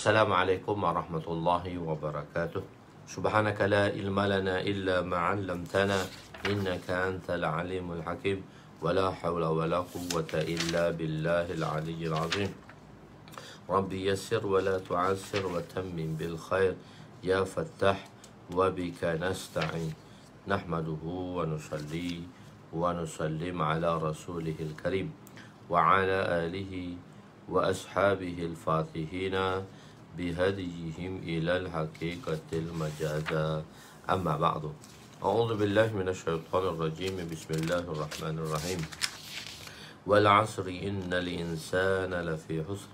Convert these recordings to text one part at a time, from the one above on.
السلام عليكم ورحمة الله وبركاته سبحانك لا علم لنا إلا ما علمتنا إنك أنت العليم الحكيم ولا حول ولا قوة إلا بالله العلي العظيم ربي يسر ولا تعسر وتمم بالخير يا فتح وبك نستعين نحمده ونصلي ونسلم على رسوله الكريم وعلى آله وأصحابه الفاتحين بهديهم إلى الحقيقة المجازة أما بعد أعوذ بالله من الشيطان الرجيم بسم الله الرحمن الرحيم والعصر إن الإنسان لفي حسر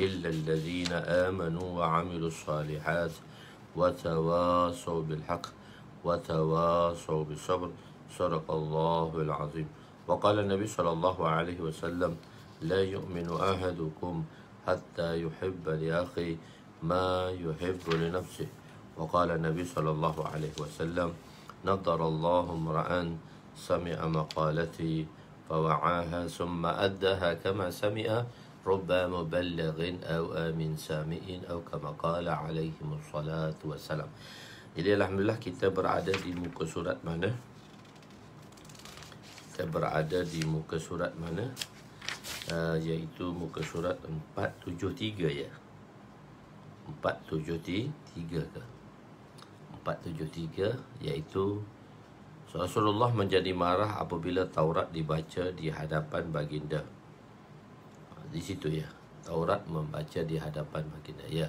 إلا الذين آمنوا وعملوا الصالحات وتواصوا بالحق وتواصوا بالصبر صدق الله العظيم وقال النبي صلى الله عليه وسلم لا يؤمن أحدكم حتى يحب لأخيه ما يحب لنفسه وقال النبي صلى الله عليه وسلم نظر الله امرأ سمع مقالتي فوعاها ثم أدها كما سمع رب مبلغ أو آمن سامع أو كما قال عليهم الصلاة والسلام Jadi Alhamdulillah kita berada di muka surat mana? Kita berada di muka surat mana? Uh, iaitu muka surat 473 ya. Yeah. 473 ke 473 iaitu Rasulullah menjadi marah apabila Taurat dibaca di hadapan baginda di situ ya Taurat membaca di hadapan baginda ya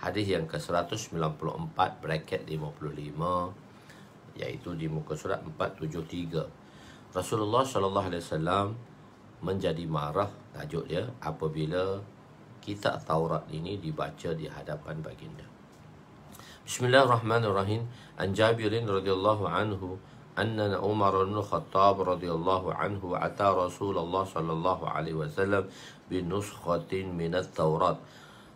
hadis yang ke 194 bracket 55 iaitu di muka surat 473 Rasulullah sallallahu alaihi wasallam menjadi marah tajuk dia apabila kitab Taurat ini dibaca di hadapan baginda. Bismillahirrahmanirrahim. An Jabirin radhiyallahu anhu أن عمر بن الخطاب رضي الله عنه أتى رسول الله صلى الله عليه وسلم بنسخة من التوراة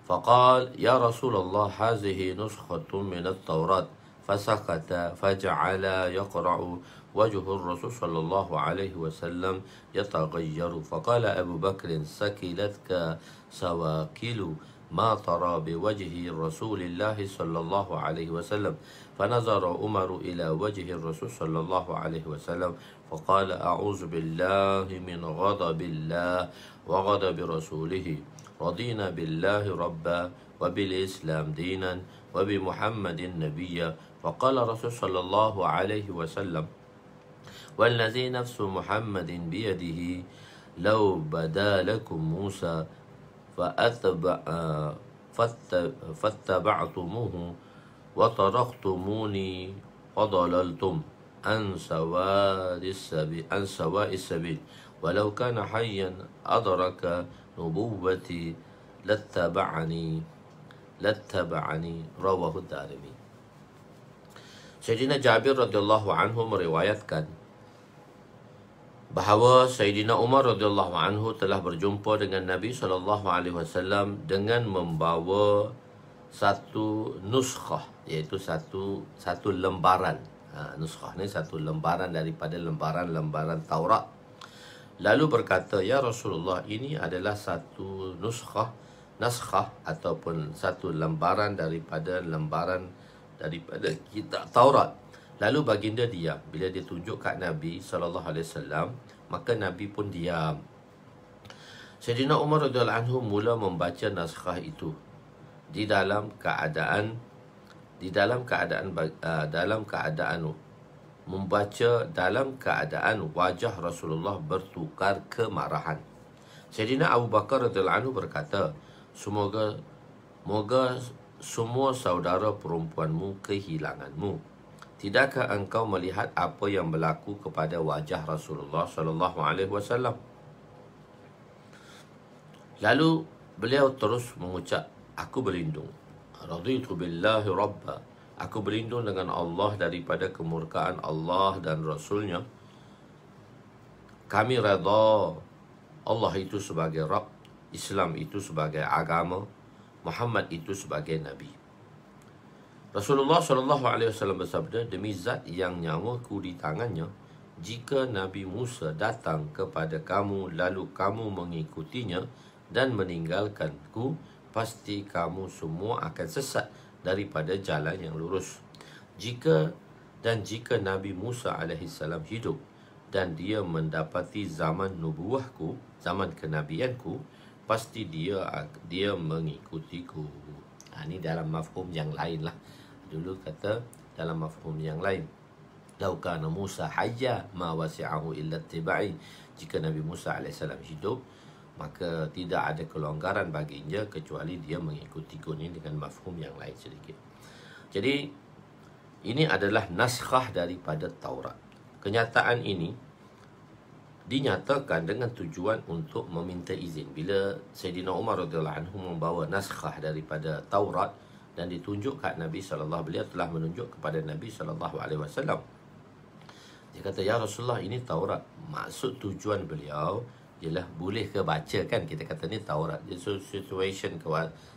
فقال يا رسول الله هذه نسخة من التوراة فسكت فجعل يقرأ وجه الرسول صلى الله عليه وسلم يتغير فقال أبو بكر سكلتك سواكل ما ترى بوجه رسول الله صلى الله عليه وسلم فنظر عمر إلى وجه الرسول صلى الله عليه وسلم فقال أعوذ بالله من غضب الله وغضب رسوله رضينا بالله ربا وبالإسلام دينا وبمحمد النبي فقال الرسول صلى الله عليه وسلم والذي نفس محمد بيده لو بدا لكم موسى فأتبع فاتبعتموه وتركتموني وضللتم عن سواء السبيل عن سواء السبيل ولو كان حيا أدرك نبوتي لاتبعني لاتبعني رواه الدارمي رضي Jabir عنه anhu كان bahawa Sayyidina Umar radhiyallahu anhu telah berjumpa dengan Nabi sallallahu alaihi wasallam dengan membawa satu nuskhah iaitu satu satu lembaran. Ha, nuskhah ni satu lembaran daripada lembaran-lembaran Taurat. Lalu berkata, "Ya Rasulullah, ini adalah satu nuskhah, naskhah ataupun satu lembaran daripada lembaran daripada kitab Taurat." Lalu baginda diam bila ditunjuk kat Nabi saw maka Nabi pun diam. Sayyidina Umar radhiyallahu anhu mula membaca naskah itu di dalam keadaan di dalam keadaan uh, dalam keadaan membaca dalam keadaan wajah Rasulullah bertukar kemarahan. Sayyidina Abu Bakar radhiyallahu anhu berkata, "Semoga semoga semua saudara perempuanmu kehilanganmu." Tidakkah engkau melihat apa yang berlaku kepada wajah Rasulullah sallallahu alaihi wasallam? Lalu beliau terus mengucap, aku berlindung. Raditu billahi rabba. Aku berlindung dengan Allah daripada kemurkaan Allah dan Rasulnya. Kami redha Allah itu sebagai Rabb, Islam itu sebagai agama, Muhammad itu sebagai Nabi. Rasulullah sallallahu alaihi wasallam bersabda demi zat yang nyawaku di tangannya jika Nabi Musa datang kepada kamu lalu kamu mengikutinya dan meninggalkanku pasti kamu semua akan sesat daripada jalan yang lurus jika dan jika Nabi Musa alaihi salam hidup dan dia mendapati zaman nubuahku zaman kenabianku pasti dia dia mengikutiku ini ha, dalam mafhum yang lain lah dulu kata dalam mafhum yang lain laukana Musa hayya ma wasi'ahu illa tibai jika Nabi Musa AS hidup maka tidak ada kelonggaran baginya kecuali dia mengikuti guni dengan mafhum yang lain sedikit jadi ini adalah naskah daripada Taurat kenyataan ini dinyatakan dengan tujuan untuk meminta izin bila Sayyidina Umar radhiyallahu anhu membawa naskah daripada Taurat dan ditunjukkan Nabi Alaihi Wasallam telah menunjuk kepada Nabi Alaihi Wasallam. dia kata Ya Rasulullah ini Taurat maksud tujuan beliau ialah boleh ke baca kan kita kata ni Taurat Jadi so, situation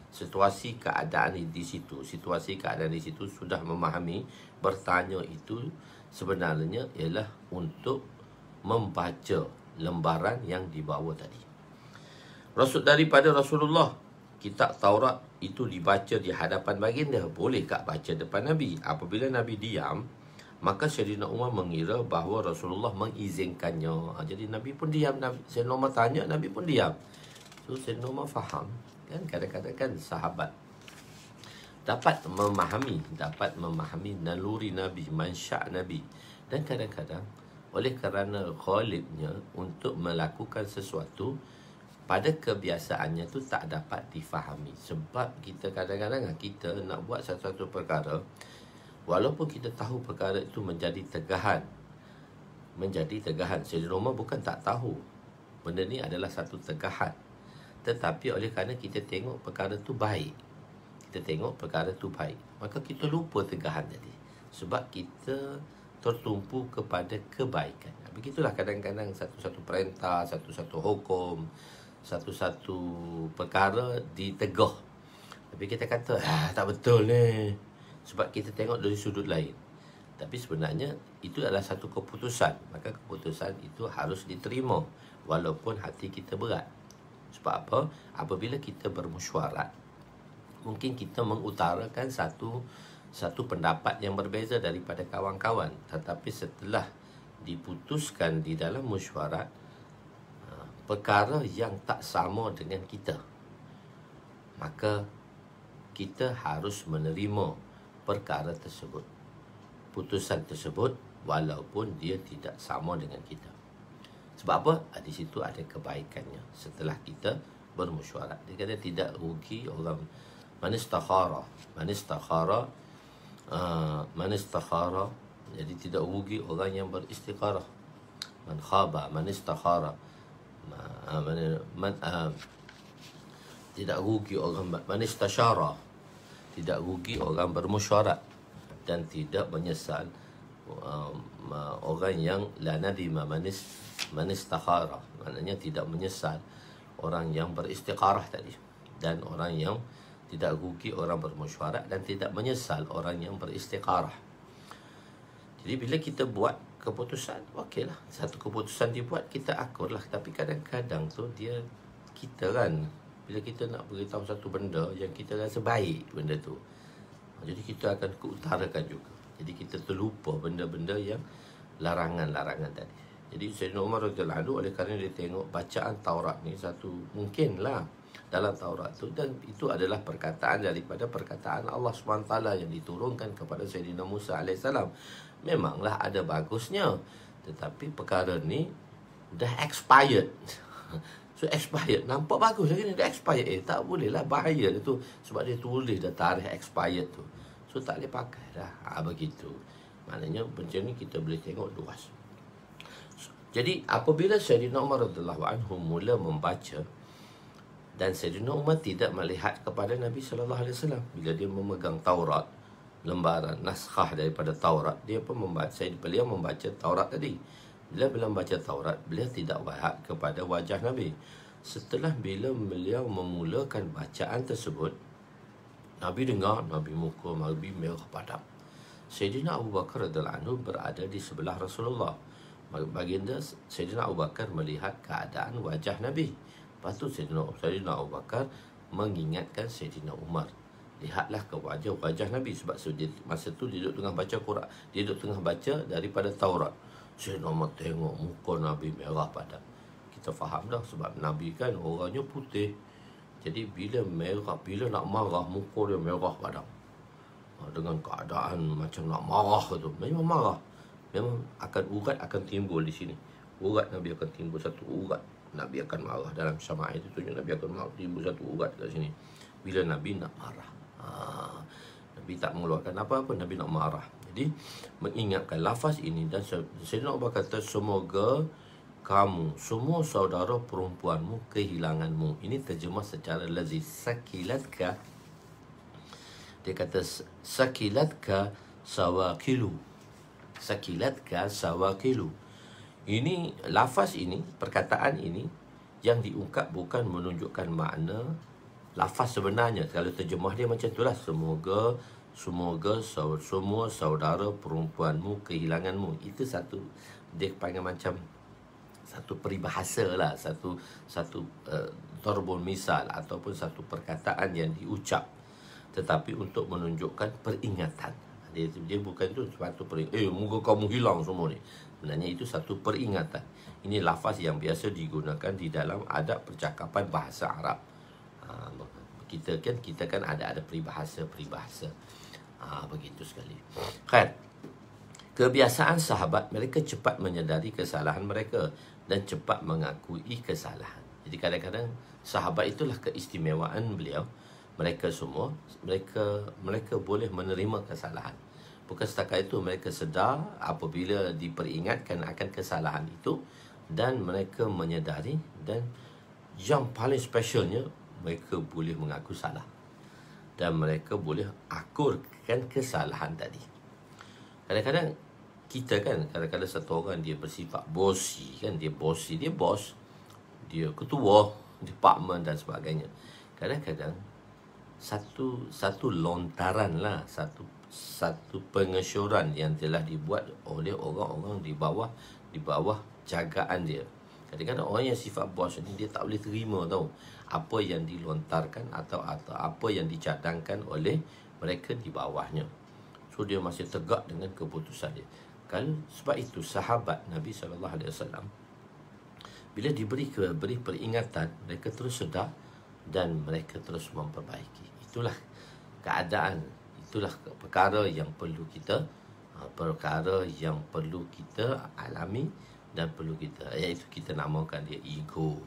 situasi keadaan di situ situasi keadaan di situ sudah memahami bertanya itu sebenarnya ialah untuk membaca lembaran yang dibawa tadi Rasul daripada Rasulullah kitab Taurat itu dibaca di hadapan baginda. Bolehkah baca depan Nabi? Apabila Nabi diam, maka Syedina Umar mengira bahawa Rasulullah mengizinkannya. Ha, jadi Nabi pun diam. Syedina Umar tanya, Nabi pun diam. So, Syedina Umar faham. Kan kadang-kadang kan sahabat dapat memahami, dapat memahami naluri Nabi, mansyak Nabi. Dan kadang-kadang oleh kerana khalidnya untuk melakukan sesuatu, pada kebiasaannya tu tak dapat difahami sebab kita kadang-kadang lah, kita nak buat satu-satu perkara walaupun kita tahu perkara itu menjadi tegahan menjadi tegahan Jadi Roma bukan tak tahu benda ni adalah satu tegahan tetapi oleh kerana kita tengok perkara tu baik kita tengok perkara tu baik maka kita lupa tegahan tadi sebab kita tertumpu kepada kebaikan begitulah kadang-kadang satu-satu perintah satu-satu hukum satu-satu perkara ditegah. Tapi kita kata, ah, tak betul ni. Sebab kita tengok dari sudut lain. Tapi sebenarnya, itu adalah satu keputusan. Maka keputusan itu harus diterima. Walaupun hati kita berat. Sebab apa? Apabila kita bermusyarat, mungkin kita mengutarakan satu satu pendapat yang berbeza daripada kawan-kawan. Tetapi setelah diputuskan di dalam musyarat, perkara yang tak sama dengan kita. Maka kita harus menerima perkara tersebut. Putusan tersebut walaupun dia tidak sama dengan kita. Sebab apa? Ah, di situ ada kebaikannya setelah kita bermusyawarah. Dia kata tidak rugi orang manistakhara. Manistakhara. Uh, ah, manistakhara. Jadi tidak rugi orang yang beristikharah. Man khaba. Manistakhara. Manistakhara. Ah, mana man, uh, tidak rugi orang mana istasyarah tidak rugi orang bermusyarat dan tidak menyesal um, orang yang lana di manis manis takharah maknanya tidak menyesal orang yang beristiqarah tadi dan orang yang tidak rugi orang bermusyarat dan tidak menyesal orang yang beristiqarah jadi bila kita buat keputusan okey lah satu keputusan dibuat kita akur lah tapi kadang-kadang tu dia kita kan bila kita nak beritahu satu benda yang kita rasa baik benda tu jadi kita akan keutarakan juga jadi kita terlupa benda-benda yang larangan-larangan tadi jadi Sayyidina Umar RA oleh kerana dia tengok bacaan Taurat ni satu mungkinlah dalam Taurat tu dan itu adalah perkataan daripada perkataan Allah SWT yang diturunkan kepada Sayyidina Musa AS memanglah ada bagusnya tetapi perkara ni dah expired so expired nampak bagus lagi ni dah expired eh tak boleh lah bahaya dia tu sebab dia tulis dah tarikh expired tu so tak boleh pakai dah ha, begitu maknanya macam ni kita boleh tengok luas so, jadi apabila Sayyidina Umar radhiyallahu anhu mula membaca dan Sayyidina Umar tidak melihat kepada Nabi sallallahu alaihi wasallam bila dia memegang Taurat lembaran naskah daripada Taurat dia pun membaca saya beliau membaca Taurat tadi bila beliau membaca Taurat beliau tidak wahak kepada wajah Nabi setelah bila beliau memulakan bacaan tersebut Nabi dengar Nabi muka Nabi merah padam Sayyidina Abu Bakar radhiyallahu anhu berada di sebelah Rasulullah baginda Sayyidina Abu Bakar melihat keadaan wajah Nabi lepas tu Sayyidina Abu Bakar mengingatkan Sayyidina Umar lihatlah ke wajah wajah Nabi sebab masa tu dia duduk tengah baca Quran, dia duduk tengah baca daripada Taurat. Saya nama tengok muka Nabi merah pada Kita faham dah sebab Nabi kan orangnya putih. Jadi bila merah, bila nak marah muka dia merah pada ha, Dengan keadaan macam nak marah tu, memang marah. Memang akan urat akan timbul di sini. Urat Nabi akan timbul satu urat. Nabi akan marah dalam syama'i itu tunjuk Nabi akan marah timbul satu urat kat sini. Bila Nabi nak marah. Ah, Nabi tak mengeluarkan apa-apa, Nabi nak marah. Jadi, mengingatkan lafaz ini dan saya nak berkata semoga kamu, semua saudara perempuanmu kehilanganmu. Ini terjemah secara lazim. Sakilatka. Dia kata, sakilatka sawakilu. Sakilatka sawakilu. Ini, lafaz ini, perkataan ini, yang diungkap bukan menunjukkan makna lafaz sebenarnya kalau terjemah dia macam itulah semoga semoga saudara, semua saudara perempuanmu kehilanganmu itu satu dia panggil macam satu peribahasa lah satu satu eh, torbon uh, misal ataupun satu perkataan yang diucap tetapi untuk menunjukkan peringatan dia, dia bukan itu satu peringatan eh muka kamu hilang semua ni sebenarnya itu satu peringatan ini lafaz yang biasa digunakan di dalam adab percakapan bahasa Arab Ah, kita kan kita kan ada ada peribahasa peribahasa ha, begitu sekali kan kebiasaan sahabat mereka cepat menyedari kesalahan mereka dan cepat mengakui kesalahan jadi kadang-kadang sahabat itulah keistimewaan beliau mereka semua mereka mereka boleh menerima kesalahan bukan setakat itu mereka sedar apabila diperingatkan akan kesalahan itu dan mereka menyedari dan yang paling specialnya mereka boleh mengaku salah dan mereka boleh akurkan kesalahan tadi. Kadang-kadang kita kan kadang-kadang satu orang dia bersifat bosi kan dia bosi dia bos dia ketua department dan sebagainya. Kadang-kadang satu satu lontaran lah satu satu pengesyoran yang telah dibuat oleh orang-orang di bawah di bawah jagaan dia. Kadang-kadang orang yang sifat bos ni dia tak boleh terima tau apa yang dilontarkan atau atau apa yang dicadangkan oleh mereka di bawahnya. So dia masih tegak dengan keputusan dia. Kan sebab itu sahabat Nabi sallallahu alaihi wasallam bila diberi beri peringatan mereka terus sedar dan mereka terus memperbaiki. Itulah keadaan, itulah perkara yang perlu kita uh, perkara yang perlu kita alami dan perlu kita iaitu kita namakan dia ego.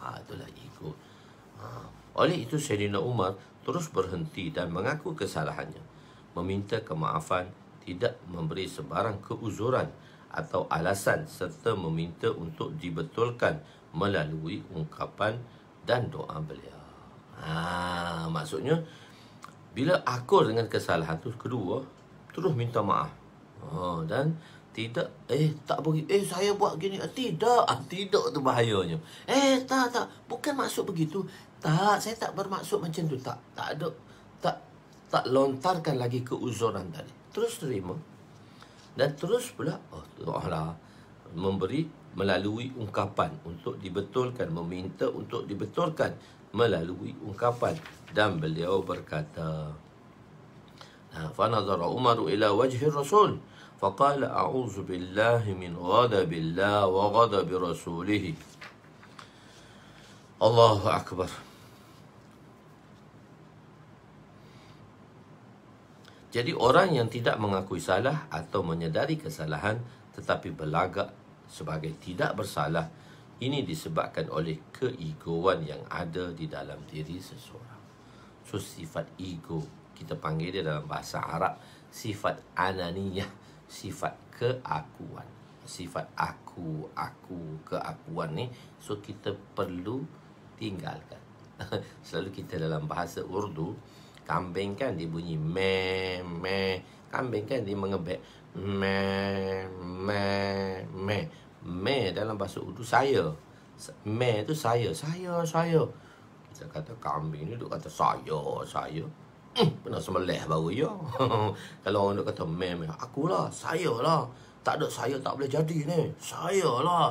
Ha itulah ego. Oleh itu Sayyidina Umar terus berhenti dan mengaku kesalahannya. Meminta kemaafan, tidak memberi sebarang keuzuran atau alasan serta meminta untuk dibetulkan melalui ungkapan dan doa beliau. Ha, maksudnya, bila akur dengan kesalahan tu kedua, terus minta maaf. Ha, dan tidak eh tak bagi eh saya buat gini eh, tidak ah, tidak tu bahayanya eh tak tak bukan maksud begitu tak, saya tak bermaksud macam tu. Tak, tak ada. Tak, tak lontarkan lagi keuzuran tadi. Terus terima. Dan terus pula, oh, Allah, memberi melalui ungkapan untuk dibetulkan, meminta untuk dibetulkan melalui ungkapan. Dan beliau berkata, فَنَظَرَ أُمَرُ إِلَى وَجْهِ الرَّسُولِ فَقَالَ أَعُوذُ بِاللَّهِ مِنْ غَضَبِ اللَّهِ وَغَضَبِ رَسُولِهِ Allahu Akbar. Jadi orang yang tidak mengakui salah atau menyedari kesalahan tetapi berlagak sebagai tidak bersalah ini disebabkan oleh keegoan yang ada di dalam diri seseorang. So sifat ego kita panggil dia dalam bahasa Arab sifat ananiyah, sifat keakuan. Sifat aku, aku, keakuan ni so kita perlu tinggalkan. Selalu kita dalam bahasa Urdu kambing kan dia bunyi me me kambing kan dia mengebek me me me me dalam bahasa urdu saya me tu saya saya saya kita kata kambing ni duk kata saya saya hmm, Pernah hmm, semelih baru ya Kalau orang nak kata Mem Akulah Saya lah Tak ada saya tak boleh jadi ni Saya lah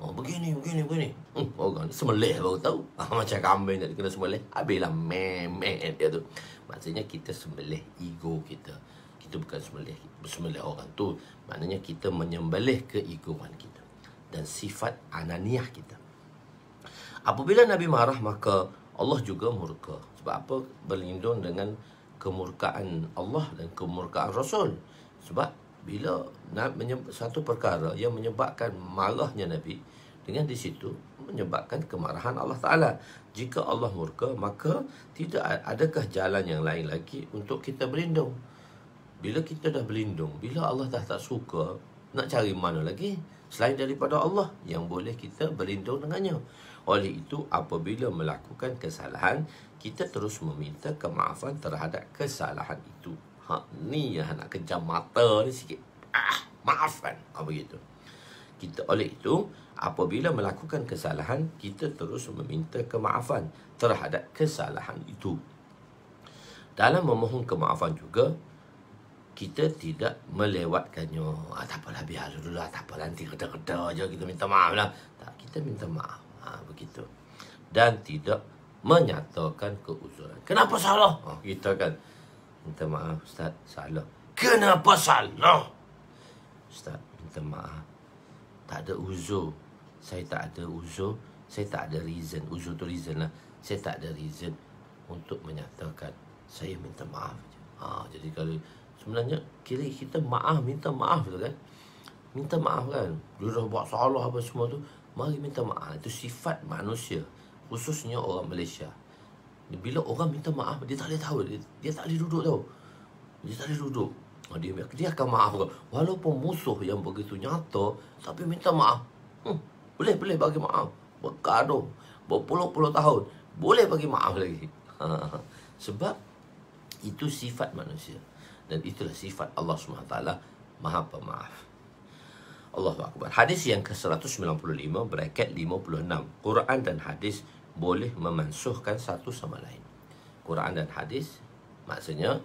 Oh, begini, begini, begini. Hmm, orang ni semelih baru tahu. Ah, macam kambing tadi kena semelih. Habislah meh-meh dia tu. Maksudnya kita semelih ego kita. Kita bukan semelih, semelih orang tu. Maknanya kita menyembelih ke egoan kita. Dan sifat ananiah kita. Apabila Nabi marah, maka Allah juga murka. Sebab apa? Berlindung dengan kemurkaan Allah dan kemurkaan Rasul. Sebab bila satu perkara yang menyebabkan malahnya Nabi dengan di situ menyebabkan kemarahan Allah Ta'ala. Jika Allah murka, maka tidak adakah jalan yang lain lagi untuk kita berlindung? Bila kita dah berlindung, bila Allah dah tak suka, nak cari mana lagi selain daripada Allah yang boleh kita berlindung dengannya? Oleh itu, apabila melakukan kesalahan, kita terus meminta kemaafan terhadap kesalahan itu ha, ni yang nak kejam mata ni sikit. Ah, maafkan. Apa ah, begitu. Kita oleh itu, apabila melakukan kesalahan, kita terus meminta kemaafan terhadap kesalahan itu. Dalam memohon kemaafan juga, kita tidak melewatkannya. Ah, tak apalah, biar dulu lah. Tak apalah, nanti kerda-kerda aja kita minta maaf lah. Tak, kita minta maaf. Ha, begitu. Dan tidak menyatakan keuzuran. Kenapa salah? Oh, kita kan. Minta maaf, Ustaz. Salah. Kenapa salah? Ustaz, minta maaf. Tak ada uzo. Saya tak ada uzo. Saya tak ada reason. Uzo tu reason lah. Saya tak ada reason untuk menyatakan. Saya minta maaf. Ha, jadi kalau sebenarnya kira kita maaf, minta maaf tu kan. Minta maaf kan. Dia dah buat salah apa semua tu. Mari minta maaf. Itu sifat manusia. Khususnya orang Malaysia. Bila orang minta maaf Dia tak boleh tahu Dia, dia tak boleh duduk tau Dia tak boleh duduk ah, dia, dia akan maafkan Walaupun musuh yang begitu nyata Tapi minta maaf hmm, Boleh boleh bagi maaf Bergaduh Berpuluh-puluh tahun Boleh bagi maaf lagi ha, ha, ha. Sebab Itu sifat manusia Dan itulah sifat Allah SWT Maha pemaaf Allah Akbar Hadis yang ke-195 Bracket 56 Quran dan hadis boleh memansuhkan satu sama lain. Quran dan hadis maksudnya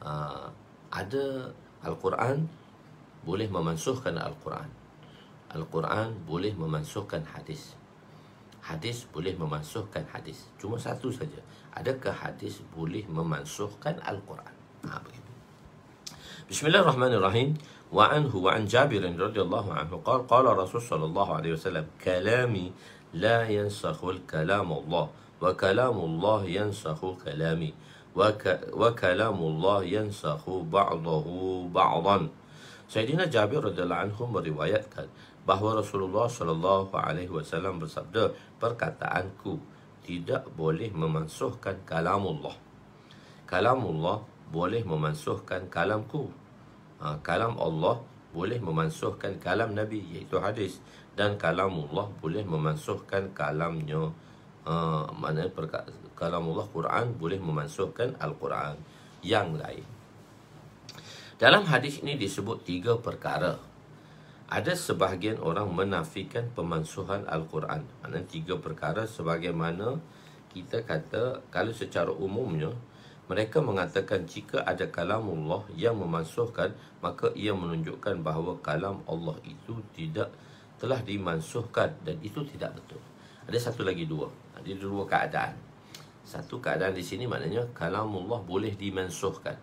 uh, ada Al-Quran boleh memansuhkan Al-Quran. Al-Quran boleh memansuhkan hadis. Hadis boleh memansuhkan hadis. Cuma satu saja. Adakah hadis boleh memansuhkan Al-Quran? Ha, begitu. بسم الله الرحمن الرحيم وعنه وعن جابر رضي الله عنه قال لا ينسخ الكلام الله وكلام الله ينسخ كلامي وك وكلام kalam Allah بعضه بعضا سيدنا جابر رضي الله عنه meriwayatkan bahawa Rasulullah sallallahu alaihi wasallam bersabda perkataanku tidak boleh memansuhkan kalam Allah, kalam Allah boleh memansuhkan kalamku ha, kalam Allah boleh memansuhkan kalam Nabi iaitu hadis dan kalam Allah boleh memansuhkan kalamnya uh, ah, mana kalam Allah Quran boleh memansuhkan al-Quran yang lain dalam hadis ini disebut tiga perkara ada sebahagian orang menafikan pemansuhan al-Quran mana tiga perkara sebagaimana kita kata kalau secara umumnya mereka mengatakan jika ada kalam Allah yang memansuhkan maka ia menunjukkan bahawa kalam Allah itu tidak telah dimansuhkan dan itu tidak betul. Ada satu lagi dua. Ada dua keadaan. Satu keadaan di sini maknanya kalamullah boleh dimansuhkan.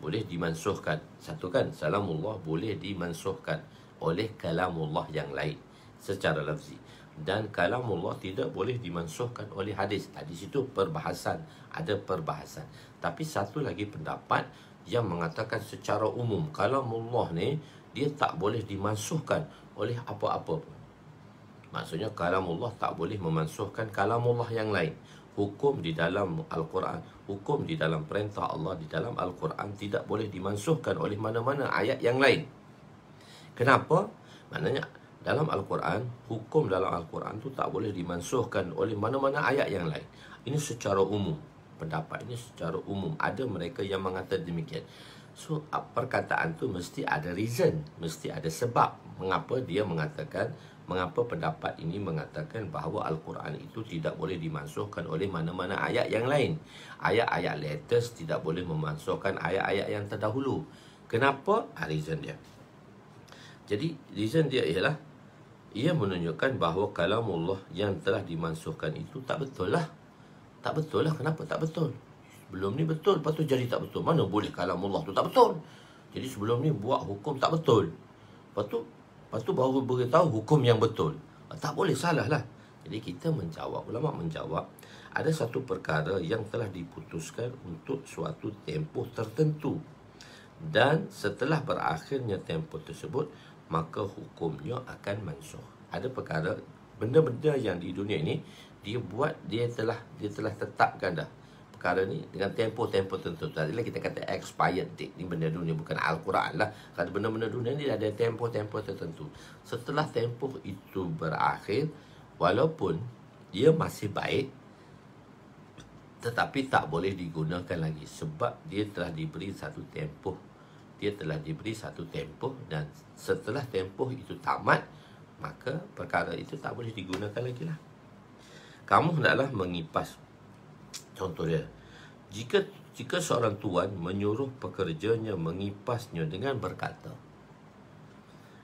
Boleh dimansuhkan. Satu kan, salamullah boleh dimansuhkan oleh kalamullah yang lain secara lafzi. Dan kalamullah tidak boleh dimansuhkan oleh hadis. Di situ perbahasan. Ada perbahasan. Tapi satu lagi pendapat yang mengatakan secara umum kalamullah ni dia tak boleh dimansuhkan oleh apa-apa pun. Maksudnya Allah tak boleh memansuhkan Allah yang lain. Hukum di dalam Al-Quran, hukum di dalam perintah Allah di dalam Al-Quran tidak boleh dimansuhkan oleh mana-mana ayat yang lain. Kenapa? Maknanya dalam Al-Quran, hukum dalam Al-Quran tu tak boleh dimansuhkan oleh mana-mana ayat yang lain. Ini secara umum. Pendapat ini secara umum. Ada mereka yang mengatakan demikian. So perkataan tu mesti ada reason, mesti ada sebab mengapa dia mengatakan mengapa pendapat ini mengatakan bahawa al-Quran itu tidak boleh dimansuhkan oleh mana-mana ayat yang lain. Ayat-ayat latest tidak boleh memansuhkan ayat-ayat yang terdahulu. Kenapa? Ah, reason dia. Jadi reason dia ialah ia menunjukkan bahawa kalamullah yang telah dimansuhkan itu tak betul lah. Tak betul lah. Kenapa tak betul? Belum ni betul. Lepas tu jadi tak betul. Mana boleh kalam Allah tu tak betul. Jadi sebelum ni buat hukum tak betul. Lepas tu, lepas tu baru beritahu hukum yang betul. Ah, tak boleh salah lah. Jadi kita menjawab, ulama menjawab. Ada satu perkara yang telah diputuskan untuk suatu tempoh tertentu. Dan setelah berakhirnya tempoh tersebut, maka hukumnya akan mansuh. Ada perkara, benda-benda yang di dunia ini, dia buat, dia telah dia telah tetapkan dah perkara ni dengan tempoh-tempoh tertentu. Tadi lah kita kata expired date ni benda dunia bukan Al-Quran lah. Kata benda-benda dunia ni ada tempoh-tempoh tertentu. Setelah tempoh itu berakhir, walaupun dia masih baik, tetapi tak boleh digunakan lagi sebab dia telah diberi satu tempoh. Dia telah diberi satu tempoh dan setelah tempoh itu tamat, maka perkara itu tak boleh digunakan lagi lah. Kamu hendaklah mengipas Contohnya, jika jika seorang tuan menyuruh pekerjanya mengipasnya dengan berkata,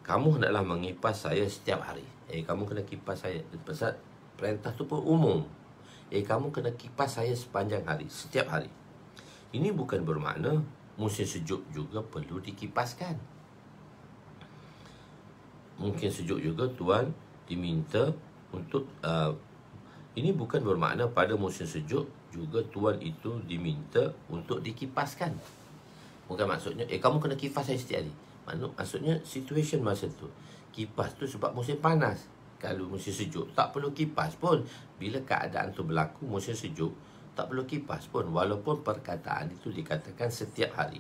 kamu hendaklah mengipas saya setiap hari. Eh, kamu kena kipas saya. Pesat perintah itu pun umum. Eh, kamu kena kipas saya sepanjang hari, setiap hari. Ini bukan bermakna musim sejuk juga perlu dikipaskan. Mungkin sejuk juga tuan diminta untuk uh, ini bukan bermakna pada musim sejuk juga tuan itu diminta untuk dikipaskan. Bukan maksudnya, eh kamu kena kipas saya setiap hari. Maksudnya, situation masa tu. Kipas tu sebab musim panas. Kalau musim sejuk, tak perlu kipas pun. Bila keadaan tu berlaku, musim sejuk, tak perlu kipas pun. Walaupun perkataan itu dikatakan setiap hari.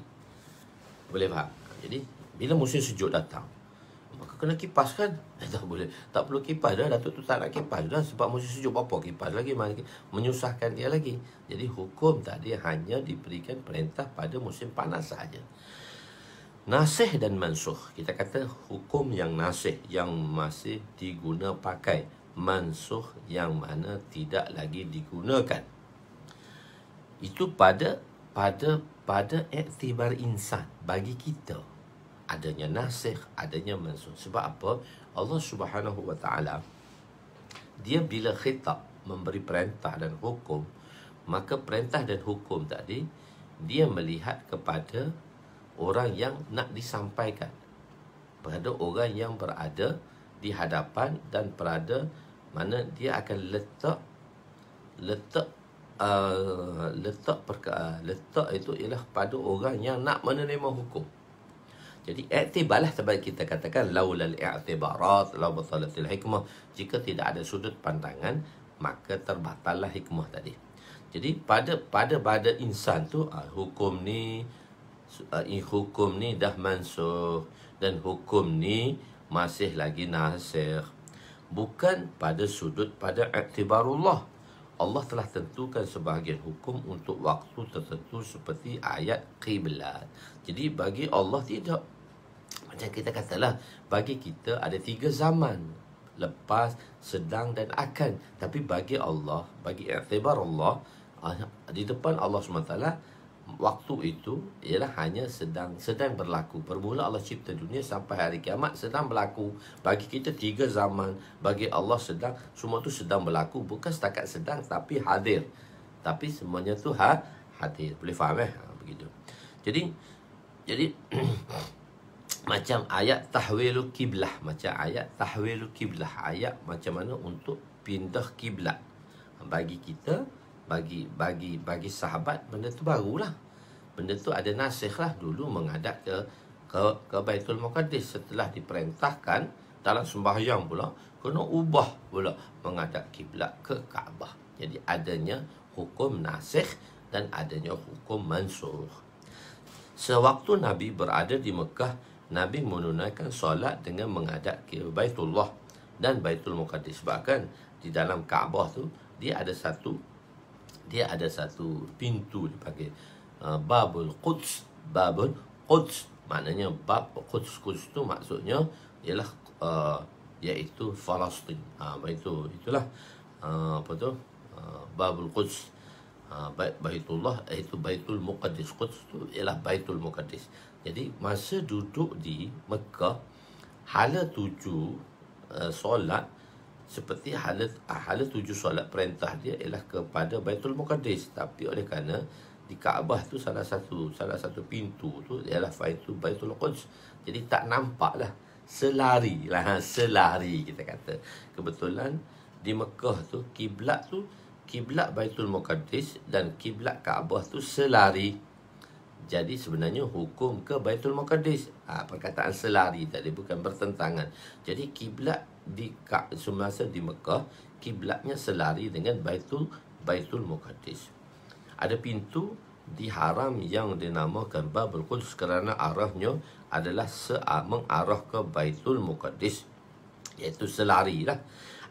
Boleh faham? Jadi, bila musim sejuk datang, Maka kena kipas kan? Eh, tak boleh. Tak perlu kipas dah. Datuk tu tak nak kipas dah. Sebab musim sejuk apa kipas lagi. Menyusahkan dia lagi. Jadi hukum tadi hanya diberikan perintah pada musim panas saja. Nasih dan mansuh. Kita kata hukum yang nasih yang masih diguna pakai. Mansuh yang mana tidak lagi digunakan. Itu pada pada pada iktibar insan bagi kita adanya nasikh, adanya mansukh. Sebab apa? Allah Subhanahu Wa Taala dia bila khitab memberi perintah dan hukum, maka perintah dan hukum tadi dia melihat kepada orang yang nak disampaikan. Pada orang yang berada di hadapan dan berada mana dia akan letak letak Uh, letak perka- letak itu ialah pada orang yang nak menerima hukum. Jadi i'tibarlah sebab kita katakan laulal i'tibarat la batalatil hikmah. Jika tidak ada sudut pandangan, maka terbatallah hikmah tadi. Jadi pada pada pada insan tu uh, hukum ni uh, ah, in hukum ni dah mansuh dan hukum ni masih lagi nasir. Bukan pada sudut pada i'tibarullah. Allah telah tentukan sebahagian hukum untuk waktu tertentu seperti ayat qiblat. Jadi bagi Allah tidak macam kita katalah, bagi kita ada tiga zaman. Lepas, sedang dan akan. Tapi bagi Allah, bagi iktibar Allah, ah, di depan Allah SWT, waktu itu ialah hanya sedang sedang berlaku. Bermula Allah cipta dunia sampai hari kiamat sedang berlaku. Bagi kita tiga zaman, bagi Allah sedang, semua itu sedang berlaku. Bukan setakat sedang tapi hadir. Tapi semuanya itu ha, hadir. Boleh faham eh? Ha, begitu. Jadi, jadi, macam ayat tahwilu kiblah macam ayat tahwilu kiblah ayat macam mana untuk pindah kiblat bagi kita bagi bagi bagi sahabat benda tu barulah benda tu ada nasikh lah dulu menghadap ke ke, ke Baitul Muqaddis setelah diperintahkan dalam sembahyang pula kena ubah pula menghadap kiblat ke Kaabah jadi adanya hukum nasikh dan adanya hukum mansuh sewaktu Nabi berada di Mekah Nabi menunaikan solat dengan menghadap ke Baitullah dan Baitul Muqaddis. Bahkan di dalam Kaabah tu dia ada satu dia ada satu pintu dipanggil uh, Babul Quds, Babul Quds. Maknanya Bab Quds Quds tu maksudnya ialah uh, iaitu Palestin. Ah itu itulah uh, apa tu? Uh, Babul Quds ah, Baitullah itu Baitul Muqaddis Quds tu ialah Baitul Muqaddis jadi masa duduk di Mekah hala tuju uh, solat seperti hala ah, hala tuju solat perintah dia ialah kepada Baitul Muqaddis tapi oleh kerana di Kaabah tu salah satu salah satu pintu tu ialah Faitu Baitul Quds. Jadi tak nampak lah selari lah ha, selari kita kata. Kebetulan di Mekah tu kiblat tu kiblat Baitul Muqaddis dan kiblat Kaabah tu selari. Jadi sebenarnya hukum ke Baitul Muqaddis? Ha, perkataan selari tadi bukan bertentangan. Jadi kiblat di semasa di Mekah, kiblatnya selari dengan Baitul Baitul Muqaddis. Ada pintu di haram yang dinamakan Babul Quds kerana arahnya adalah se- ah, mengarah ke Baitul Muqaddis. Iaitu selari lah.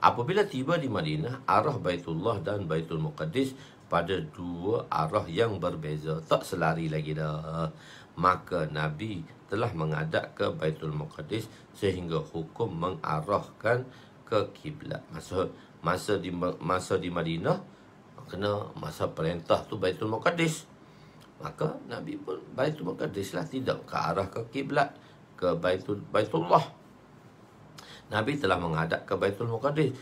Apabila tiba di Madinah, arah Baitullah dan Baitul Muqaddis pada dua arah yang berbeza tak selari lagi dah maka nabi telah mengadap ke Baitul Maqdis sehingga hukum mengarahkan ke kiblat masa masa di masa di Madinah kena masa perintah tu Baitul Maqdis maka nabi pun Baitul Maqdis lah tidak ke arah ke kiblat ke Baitul Baitullah Nabi telah menghadap ke Baitul Maqdis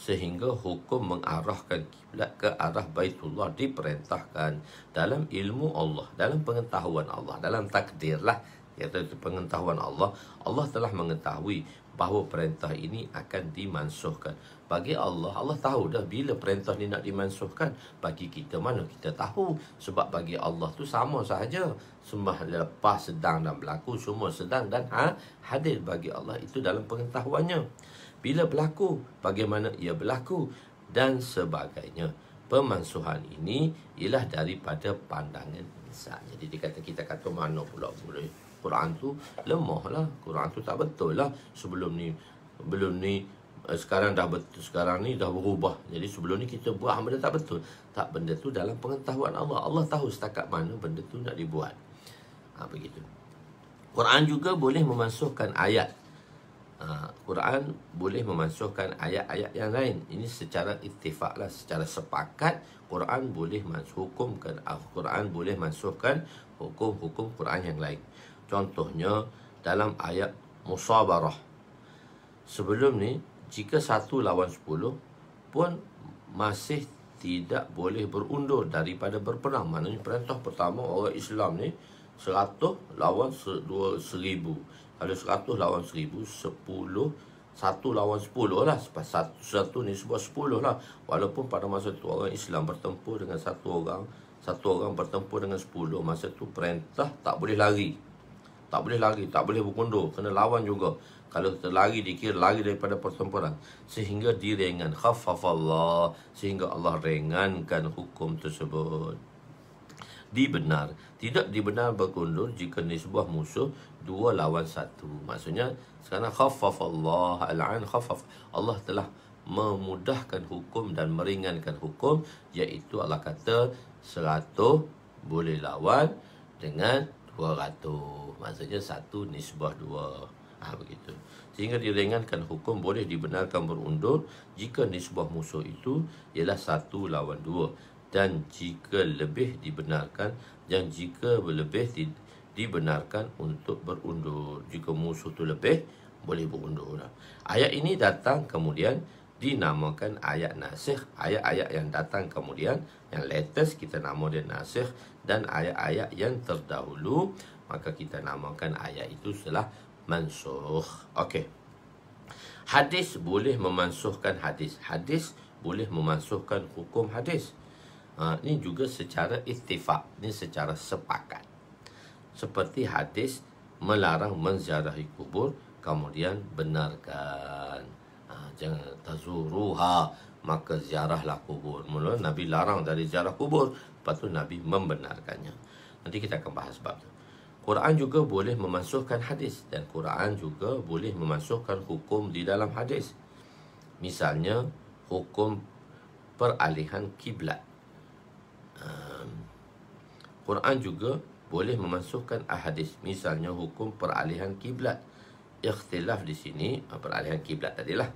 sehingga hukum mengarahkan kiblat ke arah Baitullah diperintahkan dalam ilmu Allah, dalam pengetahuan Allah, dalam takdirlah iaitu pengetahuan Allah, Allah telah mengetahui bahawa perintah ini akan dimansuhkan. Bagi Allah, Allah tahu dah bila perintah ni nak dimansuhkan. Bagi kita mana kita tahu. Sebab bagi Allah tu sama sahaja. Semua lepas sedang dan berlaku, semua sedang dan ha, hadir bagi Allah. Itu dalam pengetahuannya bila berlaku, bagaimana ia berlaku dan sebagainya. Pemansuhan ini ialah daripada pandangan insan. Jadi dia kata kita kata mana pula boleh. Quran tu lemah lah. Quran tu tak betul lah. Sebelum ni, belum ni, eh, sekarang dah betul. Sekarang ni dah berubah. Jadi sebelum ni kita buat benda tak betul. Tak benda tu dalam pengetahuan Allah. Allah tahu setakat mana benda tu nak dibuat. Ha, begitu. Quran juga boleh memasukkan ayat Ha, Quran boleh memansuhkan ayat-ayat yang lain. Ini secara ittifak lah, secara sepakat Quran boleh menghukumkan Al-Quran ah, boleh mansuhkan hukum-hukum Quran yang lain. Contohnya dalam ayat musabarah. Sebelum ni jika satu lawan sepuluh pun masih tidak boleh berundur daripada berperang. Maknanya perintah pertama orang Islam ni seratus lawan dua seribu. Ada 100 lawan seribu sepuluh satu lawan sepuluh lah. Sebab satu, satu ni sebab sepuluh lah. Walaupun pada masa itu orang Islam bertempur dengan satu orang, satu orang bertempur dengan sepuluh Masa itu perintah tak boleh lari. Tak boleh lari, tak boleh berkondor. Kena lawan juga. Kalau kita lari, dikira lari daripada pertempuran. Sehingga direngan. Khafafallah. Sehingga Allah ringankan hukum tersebut dibenar. Tidak dibenar berkundur jika nisbah musuh dua lawan satu. Maksudnya sekarang khafaf Allah al-an khafaf. Allah telah memudahkan hukum dan meringankan hukum iaitu Allah kata 100 boleh lawan dengan 200. Maksudnya satu nisbah dua. Ah ha, begitu. Sehingga diringankan hukum boleh dibenarkan berundur jika nisbah musuh itu ialah satu lawan dua dan jika lebih dibenarkan dan jika berlebih dibenarkan untuk berundur jika musuh tu lebih boleh berundur ayat ini datang kemudian dinamakan ayat nasikh ayat-ayat yang datang kemudian yang latest kita nama dia nasikh dan ayat-ayat yang terdahulu maka kita namakan ayat itu setelah mansukh okey hadis boleh memansuhkan hadis hadis boleh memansuhkan hukum hadis Ha, ini juga secara istifak. Ini secara sepakat. Seperti hadis melarang menziarahi kubur. Kemudian benarkan. Ha, jangan tazuruha. Maka ziarahlah kubur. Mula Nabi larang dari ziarah kubur. Lepas tu Nabi membenarkannya. Nanti kita akan bahas bab tu. Quran juga boleh memasukkan hadis. Dan Quran juga boleh memasukkan hukum di dalam hadis. Misalnya, hukum peralihan kiblat. Quran juga boleh memasukkan ahadis misalnya hukum peralihan kiblat ikhtilaf di sini ah, peralihan kiblat tadi lah.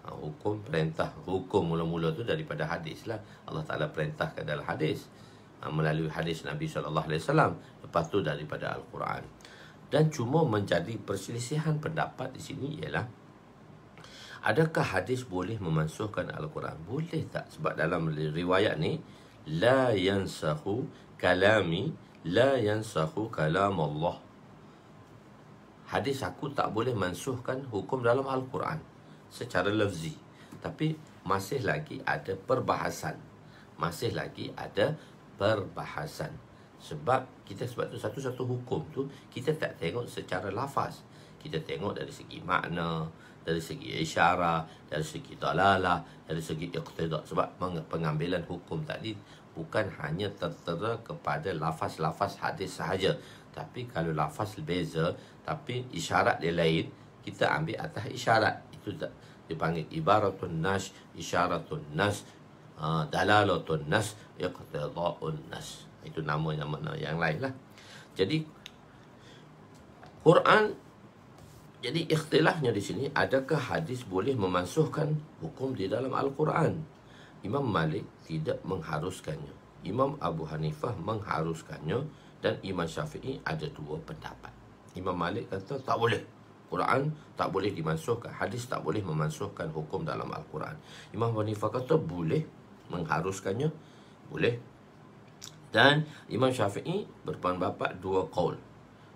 Ah, hukum perintah hukum mula-mula tu daripada hadis lah Allah Taala perintahkan dalam hadis ah, melalui hadis Nabi sallallahu alaihi wasallam lepas tu daripada al-Quran dan cuma menjadi perselisihan pendapat di sini ialah adakah hadis boleh memansuhkan al-Quran boleh tak sebab dalam riwayat ni la yansahu kalami la yansahu kalam Allah. Hadis aku tak boleh mansuhkan hukum dalam Al-Quran secara lafzi. Tapi masih lagi ada perbahasan. Masih lagi ada perbahasan. Sebab kita sebab tu satu-satu hukum tu kita tak tengok secara lafaz. Kita tengok dari segi makna, dari segi isyarah, dari segi dalalah, dari segi iqtidak. Sebab pengambilan hukum tadi bukan hanya tertera kepada lafaz-lafaz hadis sahaja tapi kalau lafaz beza tapi isyarat dia lain kita ambil atas isyarat itu dipanggil ibaratun nas isyaratun nas ha, dalalatun nas iqtida'un nas itu nama-nama yang lainlah jadi Quran jadi ikhtilafnya di sini adakah hadis boleh memasukkan hukum di dalam al-Quran Imam Malik tidak mengharuskannya. Imam Abu Hanifah mengharuskannya dan Imam Syafi'i ada dua pendapat. Imam Malik kata tak boleh. Quran tak boleh dimansuhkan. Hadis tak boleh memansuhkan hukum dalam Al-Quran. Imam Abu Hanifah kata boleh mengharuskannya. Boleh. Dan Imam Syafi'i berpendapat dua kaul.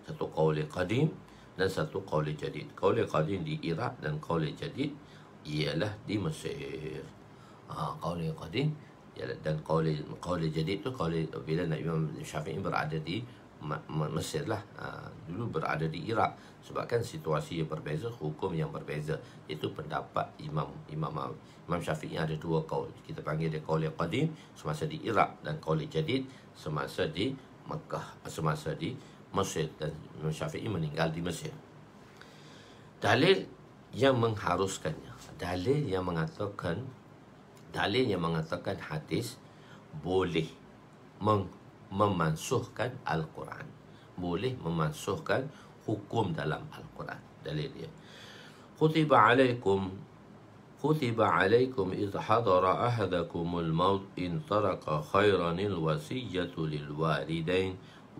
Satu qaul qadim dan satu qaul jadid. Qaul qadim di Iraq dan qaul jadid ialah di Mesir. Ha, ah, qaul qadim Ya, dan qawli qawli jadid tu qawli bila Nabi Muhammad Syafi'i berada di Mesir lah ha, dulu berada di Iraq sebabkan situasi yang berbeza hukum yang berbeza itu pendapat Imam Imam Imam Syafi'i ada dua qawli kita panggil dia qawli qadim semasa di Iraq dan qawli jadid semasa di Mekah semasa di Mesir dan Imam Syafi'i meninggal di Mesir dalil yang mengharuskannya dalil yang mengatakan dalil yang mengatakan hadis boleh mem- memansuhkan Al-Quran. Boleh memansuhkan hukum dalam Al-Quran. Dalil dia. Kutiba alaikum كتب عليكم إذ حضر أحدكم الموت إن ترك خيرا الوصية للوالدين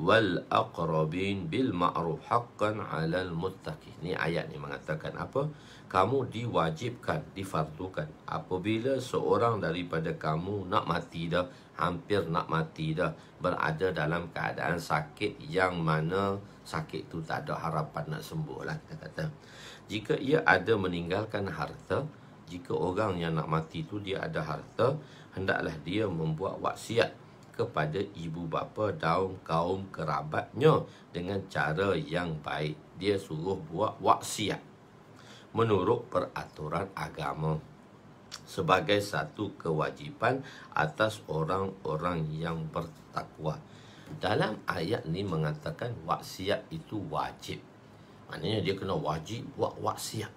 والأقربين بالمعروف حقا على المتقين. ini ayat ni mengatakan apa? kamu diwajibkan, difartukan. Apabila seorang daripada kamu nak mati dah, hampir nak mati dah, berada dalam keadaan sakit yang mana sakit tu tak ada harapan nak sembuh lah kita kata. Jika ia ada meninggalkan harta, jika orang yang nak mati tu dia ada harta, hendaklah dia membuat wasiat kepada ibu bapa daun kaum kerabatnya dengan cara yang baik. Dia suruh buat wasiat menurut peraturan agama sebagai satu kewajipan atas orang-orang yang bertakwa. Dalam ayat ni mengatakan wasiat itu wajib. Maknanya dia kena wajib buat wasiat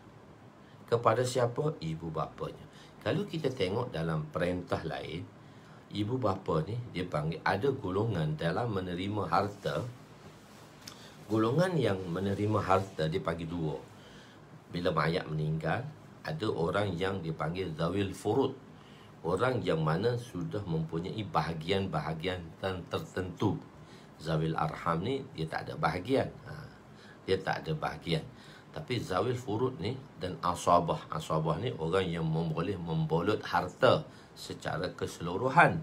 Kepada siapa? Ibu bapanya. Kalau kita tengok dalam perintah lain, ibu bapa ni dia panggil ada golongan dalam menerima harta. Golongan yang menerima harta dia panggil dua bila mayat meninggal ada orang yang dipanggil zawil furud orang yang mana sudah mempunyai bahagian-bahagian dan tertentu zawil arham ni dia tak ada bahagian ha. dia tak ada bahagian tapi zawil furud ni dan asabah asabah ni orang yang memboleh membolot harta secara keseluruhan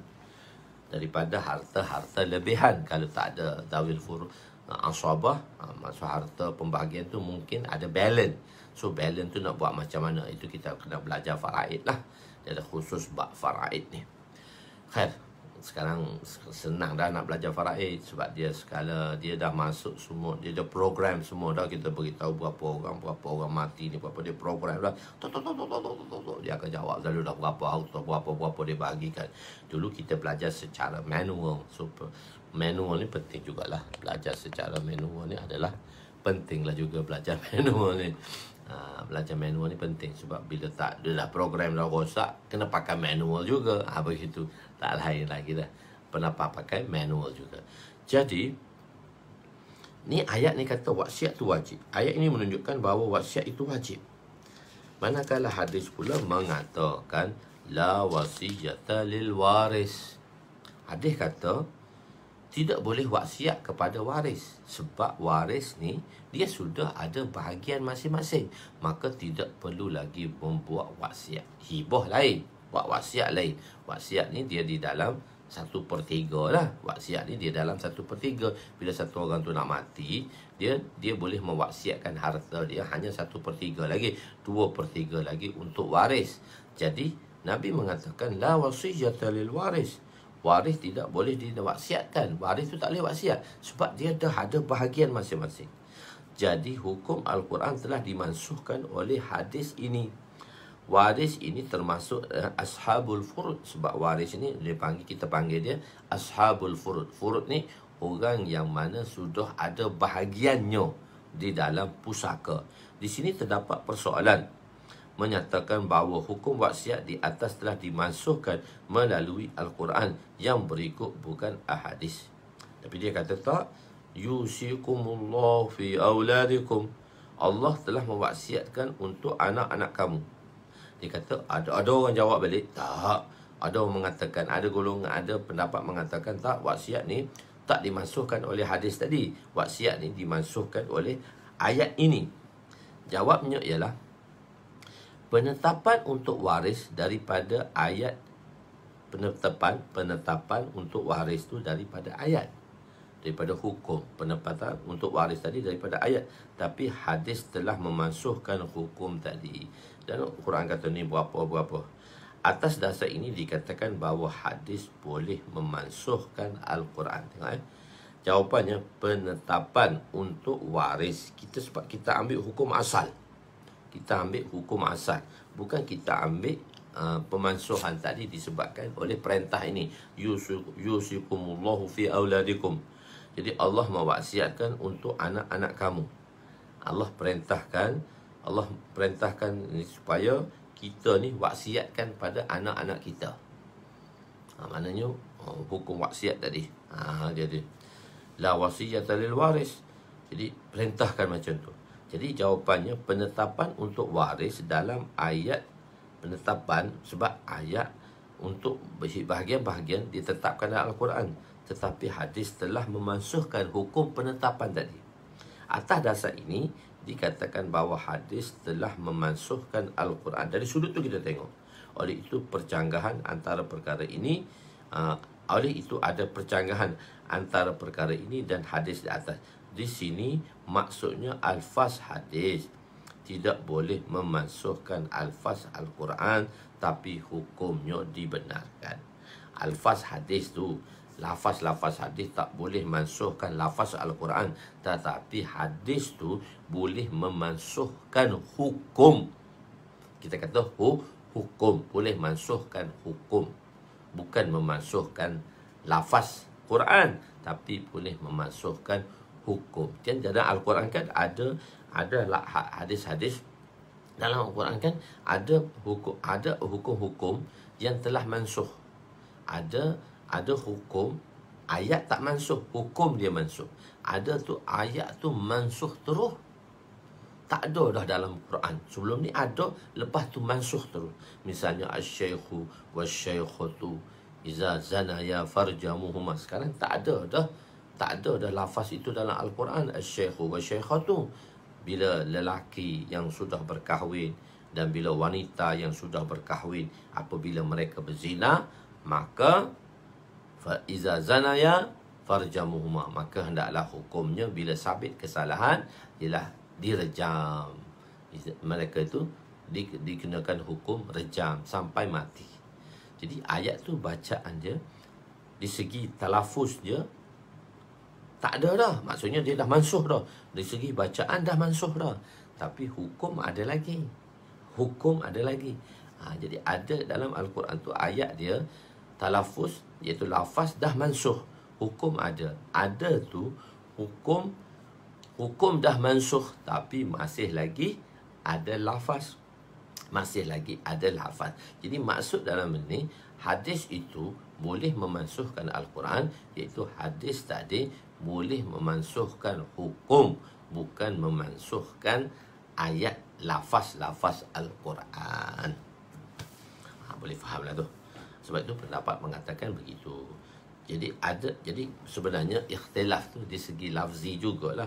daripada harta-harta lebihan kalau tak ada zawil furud asabah ha, maksud harta pembahagian tu mungkin ada balance So balance tu nak buat macam mana Itu kita kena belajar faraid lah Dia ada khusus buat faraid ni Khair Sekarang senang dah nak belajar faraid Sebab dia skala Dia dah masuk semua Dia dah program semua dah Kita beritahu berapa orang Berapa orang mati ni Berapa dia program dah Dia akan jawab Zalul dah berapa auto Berapa-berapa dia bagikan Dulu kita belajar secara manual So manual ni penting jugalah Belajar secara manual ni adalah pentinglah juga belajar manual ni ha, belajar manual ni penting sebab bila tak dah program dah rosak kena pakai manual juga ha, begitu tak lain lagi dah pernah pakai manual juga jadi ni ayat ni kata wasiat tu wajib ayat ini menunjukkan bahawa wasiat itu wajib manakala hadis pula mengatakan la wasiyata lil waris hadis kata tidak boleh wasiat kepada waris sebab waris ni dia sudah ada bahagian masing-masing maka tidak perlu lagi membuat wasiat hibah lain buat wasiat lain wasiat ni dia di dalam satu per tiga lah wasiat ni dia dalam satu per tiga bila satu orang tu nak mati dia dia boleh mewasiatkan harta dia hanya satu per tiga lagi dua per tiga lagi untuk waris jadi Nabi mengatakan la wasiyata lil waris waris tidak boleh diwasiatkan waris tu tak boleh wasiat sebab dia dah ada bahagian masing-masing jadi hukum Al-Quran telah dimansuhkan oleh hadis ini. Waris ini termasuk eh, ashabul furud sebab waris ini dia panggil kita panggil dia ashabul furud. Furud ni orang yang mana sudah ada bahagiannya di dalam pusaka. Di sini terdapat persoalan menyatakan bahawa hukum wasiat di atas telah dimansuhkan melalui Al-Quran yang berikut bukan ahadis. Tapi dia kata tak, yusikum Allah fi auladikum. Allah telah mewasiatkan untuk anak-anak kamu. Dia kata ada ada orang jawab balik, tak. Ada orang mengatakan ada golongan ada pendapat mengatakan tak wasiat ni tak dimasukkan oleh hadis tadi. Wasiat ni dimasukkan oleh ayat ini. Jawabnya ialah penetapan untuk waris daripada ayat penetapan penetapan untuk waris tu daripada ayat daripada hukum penempatan untuk waris tadi daripada ayat tapi hadis telah memansuhkan hukum tadi dan Quran kata ni berapa berapa atas dasar ini dikatakan bahawa hadis boleh memansuhkan al-Quran tengok eh jawapannya penetapan untuk waris kita sebab kita ambil hukum asal kita ambil hukum asal bukan kita ambil Uh, pemansuhan tadi disebabkan oleh perintah ini yusikumullahu fi auladikum jadi Allah mewasiatkan untuk anak-anak kamu. Allah perintahkan, Allah perintahkan ini supaya kita ni wasiatkan pada anak-anak kita. Ha, maknanya oh, hukum wasiat tadi. Ha, jadi la wasiyata lil waris. Jadi perintahkan macam tu. Jadi jawapannya penetapan untuk waris dalam ayat penetapan sebab ayat untuk bahagian-bahagian ditetapkan dalam Al-Quran tetapi hadis telah memansuhkan hukum penetapan tadi. Atas dasar ini, dikatakan bahawa hadis telah memansuhkan Al-Quran. Dari sudut tu kita tengok. Oleh itu, percanggahan antara perkara ini, uh, oleh itu ada percanggahan antara perkara ini dan hadis di atas. Di sini, maksudnya alfaz hadis tidak boleh memansuhkan alfaz Al-Quran tapi hukumnya dibenarkan. Alfaz hadis tu lafaz-lafaz hadis tak boleh mansuhkan lafaz Al-Quran tetapi hadis tu boleh memansuhkan hukum kita kata hu, hukum boleh mansuhkan hukum bukan memansuhkan lafaz Quran tapi boleh memansuhkan hukum dan dalam Al-Quran kan ada ada lah ha, hadis-hadis dalam Al-Quran kan ada hukum ada hukum-hukum yang telah mansuh ada ada hukum ayat tak mansuh hukum dia mansuh ada tu ayat tu mansuh terus tak ada dah dalam Quran sebelum ni ada lepas tu mansuh terus misalnya asy-syaikhu wasy-syaikhatu iza zanaya farjamuhuma sekarang tak ada dah tak ada dah lafaz itu dalam al-Quran asy-syaikhu wasy-syaikhatu bila lelaki yang sudah berkahwin dan bila wanita yang sudah berkahwin apabila mereka berzina maka fa iza zanaya farjamuhuma maka hendaklah hukumnya bila sabit kesalahan ialah direjam mereka itu di, dikenakan hukum rejam sampai mati jadi ayat tu bacaan dia di segi talafus dia tak ada dah maksudnya dia dah mansuh dah di segi bacaan dah mansuh dah tapi hukum ada lagi hukum ada lagi ha, jadi ada dalam al-Quran tu ayat dia talafus iaitu lafaz dah mansuh hukum ada ada tu hukum hukum dah mansuh tapi masih lagi ada lafaz masih lagi ada lafaz jadi maksud dalam ini hadis itu boleh memansuhkan al-Quran iaitu hadis tadi boleh memansuhkan hukum bukan memansuhkan ayat lafaz-lafaz al-Quran ha, boleh fahamlah tu sebab itu pendapat mengatakan begitu. Jadi ada jadi sebenarnya ikhtilaf tu di segi lafzi jugalah.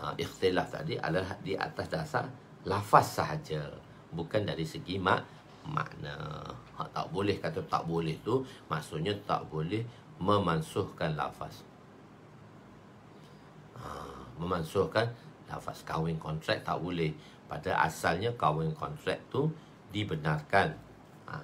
Ha, ikhtilaf tadi adalah di atas dasar lafaz sahaja bukan dari segi mak makna. Ha, tak boleh kata tak boleh tu maksudnya tak boleh memansuhkan lafaz. Ha, memansuhkan lafaz kawin kontrak tak boleh. Pada asalnya kawin kontrak tu dibenarkan. Ha,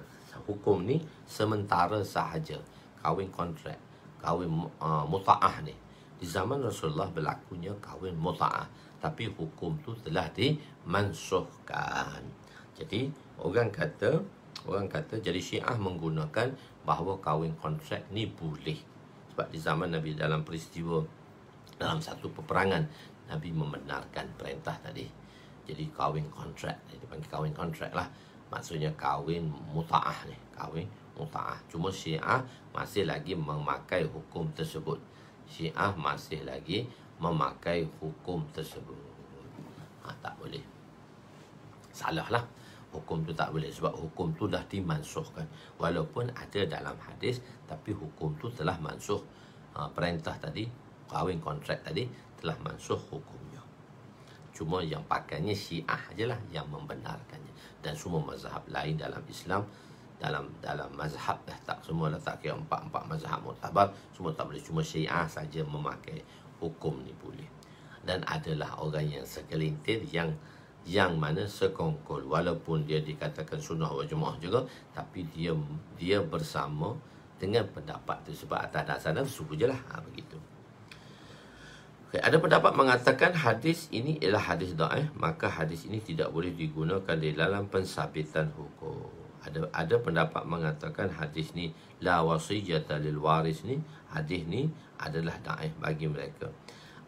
hukum ni sementara sahaja kahwin kontrak kahwin uh, mutaah ni di zaman Rasulullah berlakunya kahwin mutaah tapi hukum tu telah dimansuhkan jadi orang kata orang kata jadi Syiah menggunakan bahawa kahwin kontrak ni boleh sebab di zaman Nabi dalam peristiwa dalam satu peperangan Nabi membenarkan perintah tadi jadi kahwin kontrak dipanggil kahwin kontrak lah maksudnya kawin muta'ah ni kawin muta'ah cuma syiah masih lagi memakai hukum tersebut syiah masih lagi memakai hukum tersebut ha, tak boleh salah lah hukum tu tak boleh sebab hukum tu dah dimansuhkan walaupun ada dalam hadis tapi hukum tu telah mansuh ha, perintah tadi kawin kontrak tadi telah mansuh hukumnya cuma yang pakainya syiah je lah yang membenarkannya dan semua mazhab lain dalam Islam dalam dalam mazhab dah eh, tak semua lah tak kira empat-empat mazhab mutabar semua tak boleh cuma syiah saja memakai hukum ni boleh dan adalah orang yang segelintir yang yang mana sekongkol walaupun dia dikatakan sunnah wal jemaah juga tapi dia dia bersama dengan pendapat sebab atas dasar dan sebut je lah ha, begitu Okay. Ada pendapat mengatakan hadis ini ialah hadis da'if. Maka hadis ini tidak boleh digunakan di dalam pensabitan hukum. Ada ada pendapat mengatakan hadis ni la wasiyata lil waris ni. Hadis ni adalah da'if bagi mereka.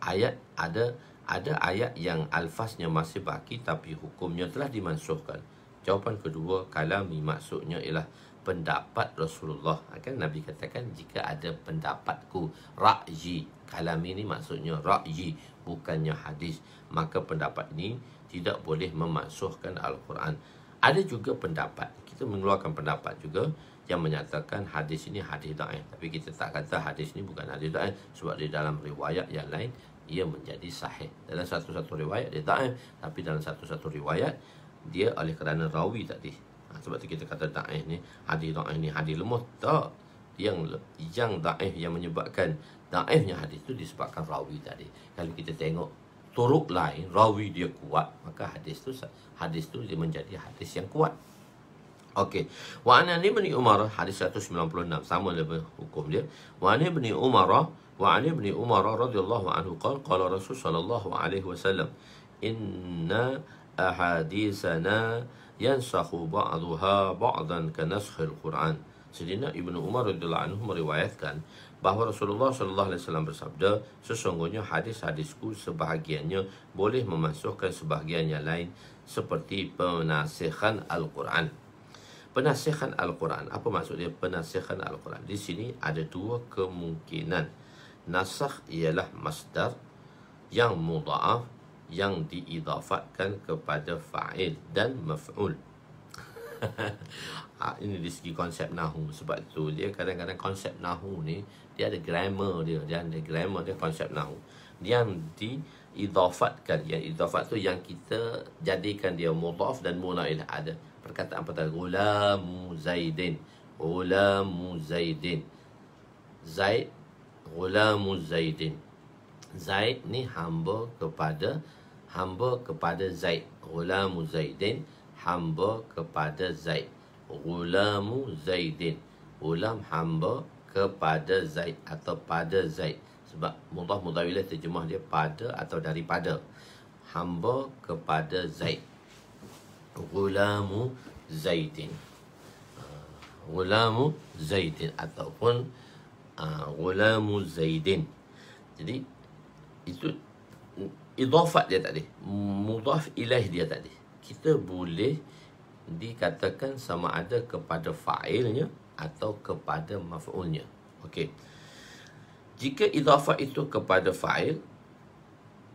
Ayat ada ada ayat yang alfasnya masih baki tapi hukumnya telah dimansuhkan. Jawapan kedua, kalami maksudnya ialah pendapat Rasulullah. Kan Nabi katakan jika ada pendapatku, rakyi, Kalam ini maksudnya ra'yi bukannya hadis. Maka pendapat ini tidak boleh memansuhkan Al-Quran. Ada juga pendapat. Kita mengeluarkan pendapat juga yang menyatakan hadis ini hadis da'if. Tapi kita tak kata hadis ini bukan hadis da'if. Sebab di dalam riwayat yang lain, ia menjadi sahih. Dalam satu-satu riwayat dia da'if. Tapi dalam satu-satu riwayat, dia oleh kerana rawi tadi. Ha, sebab itu kita kata da'if ni, hadis da'if ni hadis lemah. Tak. Yang, yang da'if yang menyebabkan Daifnya hadis itu disebabkan rawi tadi. Kalau kita tengok turuk lain, rawi dia kuat, maka hadis itu hadis itu dia menjadi hadis yang kuat. Okey. Wa an Ali Umar hadis 196 sama dengan hukum dia. Wa an bin Umar wa an bin Umar radhiyallahu anhu qala qala Rasul sallallahu alaihi wasallam inna ahadithana yansakhu ba'daha ba'dan ka nasakh al-Quran. Sedina Ibnu Umar radhiyallahu anhu meriwayatkan bahawa Rasulullah sallallahu alaihi wasallam bersabda sesungguhnya hadis-hadisku sebahagiannya boleh memasukkan sebahagian yang lain seperti penasihan al-Quran. Penasihan al-Quran, apa maksudnya penasihan al-Quran? Di sini ada dua kemungkinan. Nasakh ialah masdar yang mudaaf yang diidafatkan kepada fa'il dan maf'ul. ha, ini di segi konsep nahu sebab tu dia kadang-kadang konsep nahu ni dia ada grammar dia dia ada grammar dia konsep now yang di idhafatkan yang idhafat tu yang kita jadikan dia mudhaf dan mudhaf ada perkataan apa perkataan gulamu zaidin gulamu zaidin zaid gulamu zaidin zaid ni hamba kepada hamba kepada zaid gulamu zaidin hamba kepada zaid gulamu zaidin ulam hamba kepada Zaid atau pada Zaid. Sebab mudah mudawilah terjemah dia pada atau daripada. Hamba kepada Zaid. Gulamu Zaidin. Ah, Gulamu Zaidin ataupun uh, ah, Gulamu Zaidin. Jadi itu idhafat dia tadi. Mudaf ilaih dia tadi. Kita boleh dikatakan sama ada kepada fa'ilnya atau kepada maf'ulnya. Okey. Jika idhafah itu kepada fa'il,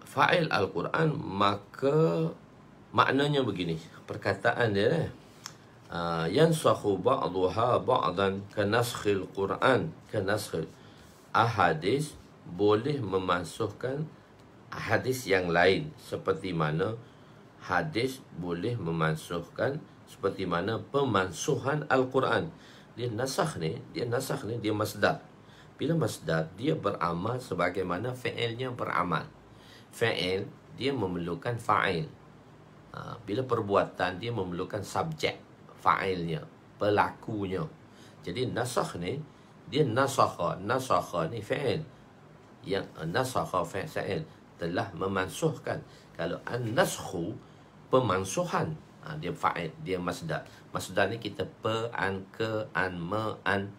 fa'il Al-Quran, maka maknanya begini. Perkataan dia, eh? Uh, yansakhu ba'duha ba'dan kanaskhil Quran, kanaskhil ahadis, boleh memasukkan hadis yang lain seperti mana hadis boleh memasukkan seperti mana pemansuhan Al-Quran dia nasakh ni, dia nasakh ni, dia masdar. Bila masdar, dia beramal sebagaimana fa'ilnya beramal. Fa'il, dia memerlukan fa'il. Ha, bila perbuatan, dia memerlukan subjek fa'ilnya, pelakunya. Jadi nasakh ni, dia nasakha, nasakha ni fa'il. Yang eh, nasakha fa'il telah memansuhkan. Kalau an-nasakhu, pemansuhan. Ha, dia fa'il, dia masdar. Maksudnya kita pe an ke an me an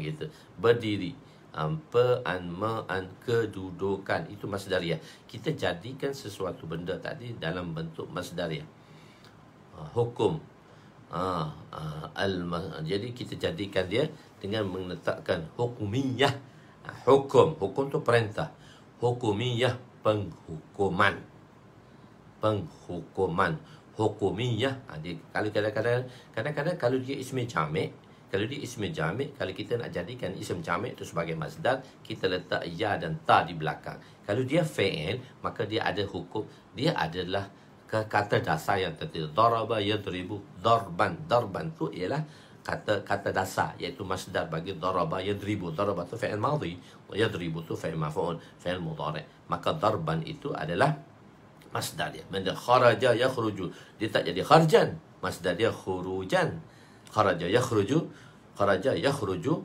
gitu. Berdiri. Um, pe an me an kedudukan itu masdariah. Kita jadikan sesuatu benda tadi dalam bentuk masdariah. Eh, uh, hukum. Uh, uh, al jadi kita jadikan dia dengan menetapkan hukumiyah. Uh, hukum, hukum tu perintah. Hukumiyah penghukuman. Penghukuman hukumiyah. Ha, kalau kadang-kadang, kadang-kadang kalau dia ismi jamik, kalau dia ismi jamik, kalau kita nak jadikan ism jamik itu sebagai masdar, kita letak ya dan ta di belakang. Kalau dia fa'il, maka dia ada hukum, dia adalah kata dasar yang tertentu. Daraba yadribu darban. Darban itu ialah kata kata dasar iaitu masdar bagi daraba yadribu. Daraba itu fa'il madhi, yadribu itu fa'il maf'ul, fa'il mudhari. Maka darban itu adalah masdar dia. Mana kharaja yakhruju. Dia tak jadi kharjan. Masdar dia khurujan. Kharaja yakhruju. Kharaja yakhruju.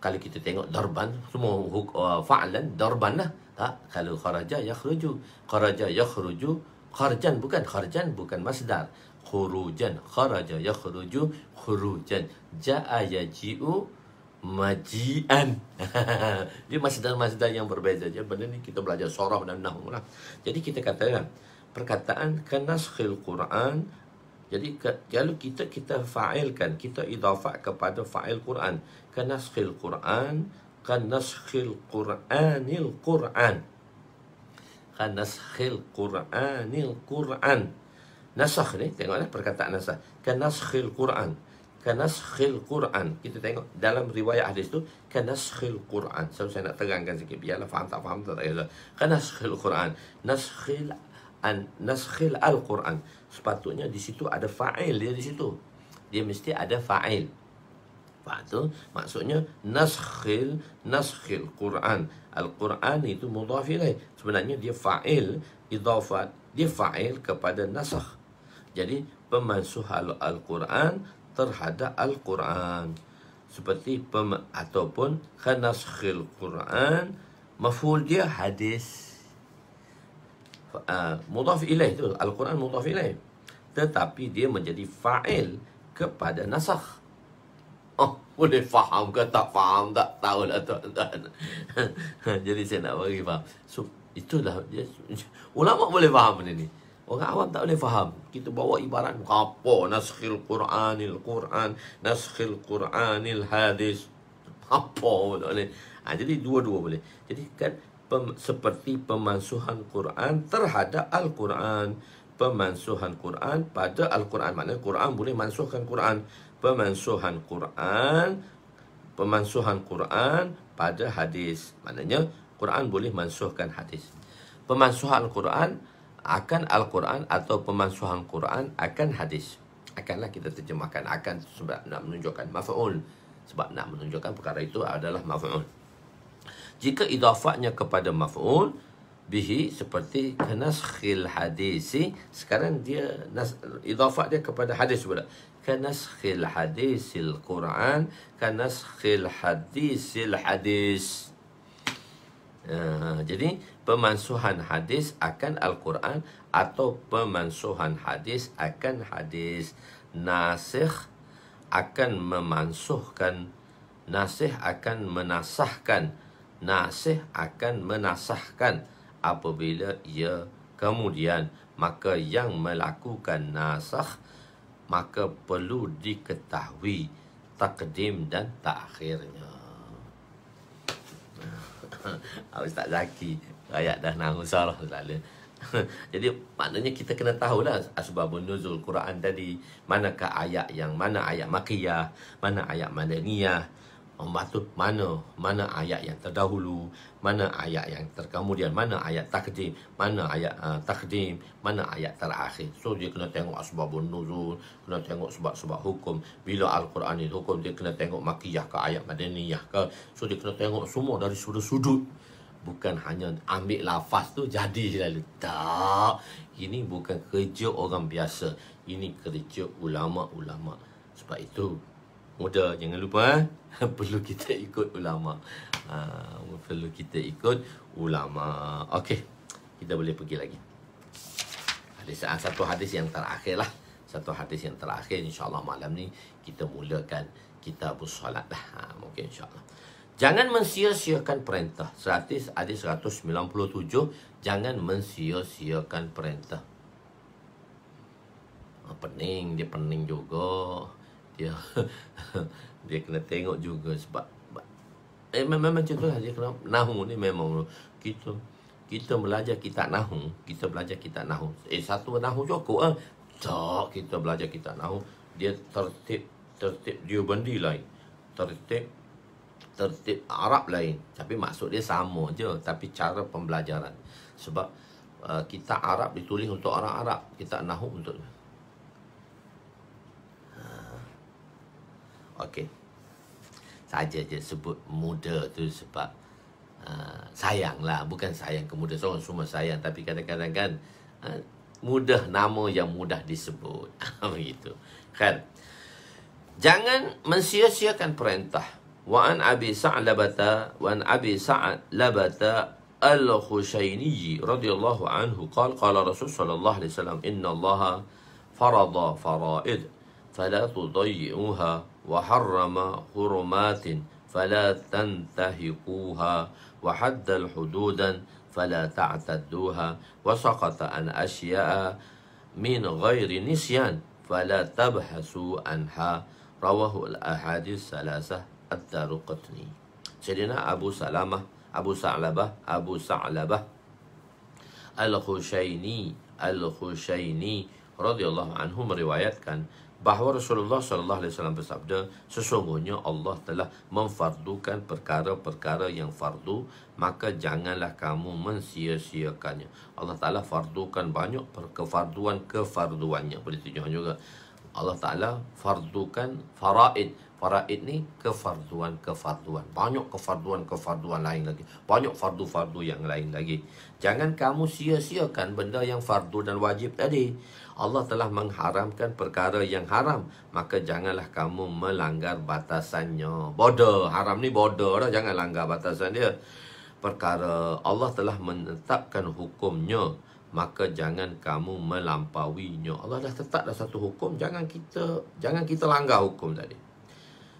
Kalau kita tengok darban. Semua huk, uh, fa'lan darban lah. Tak? Kalau kharaja yakhruju. Kharaja yakhruju. Kharjan bukan. Kharjan bukan masdar. Khurujan. Kharaja yakhruju. Khurujan. Ja'a yaji'u. Khurujan majian. dia masdar-masdar yang berbeza. Jadi benda ni kita belajar sorah dan nahu lah. Jadi kita katakan perkataan kanaskhil Quran jadi kalau kita kita fa'ilkan, kita idafak kepada fa'il Quran. Kanaskhil Quran, kanaskhil Quranil Quran. Kanaskhil Quranil Quran. Nasakh ni, tengoklah perkataan nasakh. Kanaskhil Quran. Quran kanaskhil Quran. Kita tengok dalam riwayat hadis tu kanaskhil Quran. So saya nak terangkan sikit biarlah faham tak faham tak payah. Kanaskhil Quran, naskhil an naskhil al Quran. Sepatutnya di situ ada fa'il dia di situ. Dia mesti ada fa'il. Faham tu? Maksudnya naskhil naskhil Quran. Al Quran itu mudhaf ilaih. Sebenarnya dia fa'il idafat dia fa'il kepada nasakh. Jadi pemansuh al-Quran terhadap Al-Quran seperti pem ataupun khanaskhil Quran maful dia hadis uh, ah, mudaf ilaih tu Al-Quran mudaf ilaih tetapi dia menjadi fa'il kepada nasakh oh, boleh faham ke tak faham tak tahu lah tuan-tuan jadi saya nak bagi faham so itulah dia ulama boleh faham benda ni Orang awam tak boleh faham. Kita bawa ibarat apa naskhil Quranil Quran, naskhil Quranil hadis. Apa boleh. Ha, jadi dua-dua boleh. Jadi kan pem, seperti pemansuhan Quran terhadap Al-Quran, pemansuhan Quran pada Al-Quran. Maknanya Quran boleh mansuhkan Quran. Pemansuhan Quran pemansuhan Quran pada hadis. Maknanya Quran boleh mansuhkan hadis. Pemansuhan Quran akan Al-Quran atau pemansuhan Quran akan hadis. Akanlah kita terjemahkan akan sebab nak menunjukkan maf'ul. Sebab nak menunjukkan perkara itu adalah maf'ul. Jika idafaknya kepada maf'ul, bihi seperti kenaskhil hadisi. Sekarang dia, nas, idafak dia kepada hadis pula. Kenaskhil hadisil Quran, kenaskhil hadisil hadis. Il hadis. Ah, jadi pemansuhan hadis akan Al-Quran atau pemansuhan hadis akan hadis nasikh akan memansuhkan nasikh akan menasahkan nasikh akan menasahkan apabila ia kemudian maka yang melakukan nasakh maka perlu diketahui takdim dan takhirnya Abu ha, Ustaz Zaki Ayat dah nangun sarah lalu Jadi maknanya kita kena tahulah Asbabun nuzul Quran tadi Manakah ayat yang Mana ayat makiyah Mana ayat madaniyah Allah oh, mana mana ayat yang terdahulu, mana ayat yang terkemudian, mana ayat takdim, mana ayat uh, takdim, mana ayat terakhir. So dia kena tengok asbabun nuzul, kena tengok sebab-sebab hukum. Bila al-Quran ni hukum dia kena tengok makiyah ke ayat madaniyah ke. So dia kena tengok semua dari sudut-sudut. Bukan hanya ambil lafaz tu jadi lalu. Tak. Ini bukan kerja orang biasa. Ini kerja ulama-ulama. Sebab itu muda jangan lupa eh? perlu kita ikut ulama uh, perlu kita ikut ulama okey kita boleh pergi lagi hadis ah, satu hadis yang terakhir lah satu hadis yang terakhir insyaallah malam ni kita mulakan kita bersolat lah ha, mungkin insyaallah jangan mensia-siakan perintah hadis hadis 197 jangan mensia-siakan perintah pening dia pening juga dia dia kena tengok juga sebab eh memang macam tu lah dia kena nahu ni memang kita kita belajar kita nahu kita belajar kita nahu eh satu nahu cukup ah eh? tak kita belajar kita nahu dia tertib tertib dia bendi lain tertib tertib Arab lain tapi maksud dia sama je tapi cara pembelajaran sebab uh, eh, kitab Arab ditulis untuk orang Arab kita nahu untuk Okey. Saja je sebut muda tu sebab uh, lah Bukan sayang ke muda. Seorang semua sayang. Tapi kadang-kadang kan uh, mudah nama yang mudah disebut. Ah, begitu. Kan? Jangan mensia-siakan perintah. Wa an Abi Sa'ad Labata wa an Abi Sa'ad Labata Al-Khushayni radhiyallahu anhu qala qala Rasul sallallahu alaihi wasallam inna Allah farada fara'id fala tudayyuha وحرم حرمات فلا تنتهكوها وحد الحدود فلا تعتدوها وسقط عن أشياء من غير نسيان فلا تبحثوا عنها رواه الأحاديث الثلاثة الدار قطني سيدنا أبو سلامة أبو ثعلبة أبو ثعلبة الخشيني الخشيني رضي الله عنهم روايات كان bahawa Rasulullah sallallahu alaihi wasallam bersabda sesungguhnya Allah telah memfardukan perkara-perkara yang fardu maka janganlah kamu mensia-siakannya Allah Taala fardukan banyak perkefarduan kefarduannya boleh tunjuk juga Allah Taala fardukan faraid faraid ni kefarduan kefarduan banyak kefarduan kefarduan lain lagi banyak fardu-fardu yang lain lagi jangan kamu sia-siakan benda yang fardu dan wajib tadi Allah telah mengharamkan perkara yang haram maka janganlah kamu melanggar batasannya bodoh haram ni bodoh dah jangan langgar batasan dia perkara Allah telah menetapkan hukumnya maka jangan kamu melampauinya Allah dah tetap dah satu hukum jangan kita jangan kita langgar hukum tadi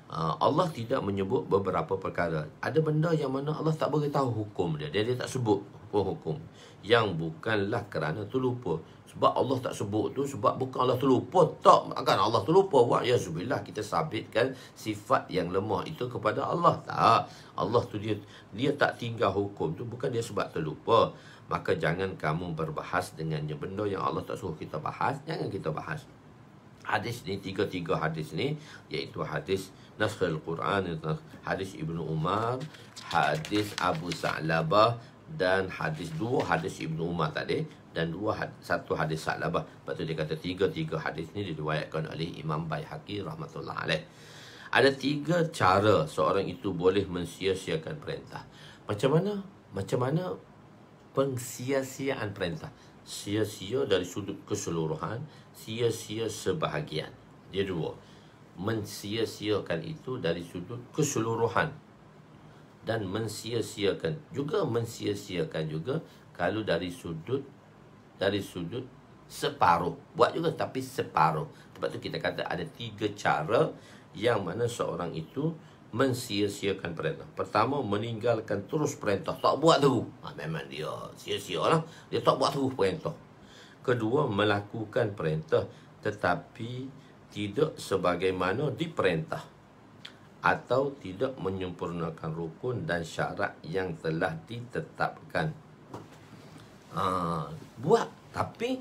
ah, Allah tidak menyebut beberapa perkara ada benda yang mana Allah tak beritahu hukum dia dia, dia tak sebut hukum yang bukanlah kerana tu lupa sebab Allah tak sebut tu sebab bukan Allah terlupa. Tak akan Allah terlupa. ya yazubillah kita sabitkan sifat yang lemah itu kepada Allah. Tak. Allah tu dia dia tak tinggal hukum tu bukan dia sebab terlupa. Maka jangan kamu berbahas dengannya. Benda yang Allah tak suruh kita bahas, jangan kita bahas. Hadis ni, tiga-tiga hadis ni, iaitu hadis Naskhil Quran, hadis Ibnu Umar, hadis Abu Sa'labah, dan hadis dua hadis Ibnu Umar tadi dan dua satu hadis salabah. Lepas tu dia kata tiga-tiga hadis ni diriwayatkan oleh Imam Baihaqi rahmatullah alaih. Ada tiga cara seorang itu boleh mensia-siakan perintah. Macam mana? Macam mana pengsia-siaan perintah? Sia-sia dari sudut keseluruhan, sia-sia sebahagian. Dia dua. Mensia-siakan itu dari sudut keseluruhan dan mensia-siakan juga mensia-siakan juga kalau dari sudut dari sudut separuh. Buat juga tapi separuh. Sebab tu kita kata ada tiga cara yang mana seorang itu mensia-siakan perintah. Pertama, meninggalkan terus perintah. Tak buat tu. Ha, memang dia sia-sialah. Dia tak buat tu perintah. Kedua, melakukan perintah tetapi tidak sebagaimana diperintah. Atau tidak menyempurnakan rukun dan syarat yang telah ditetapkan buat tapi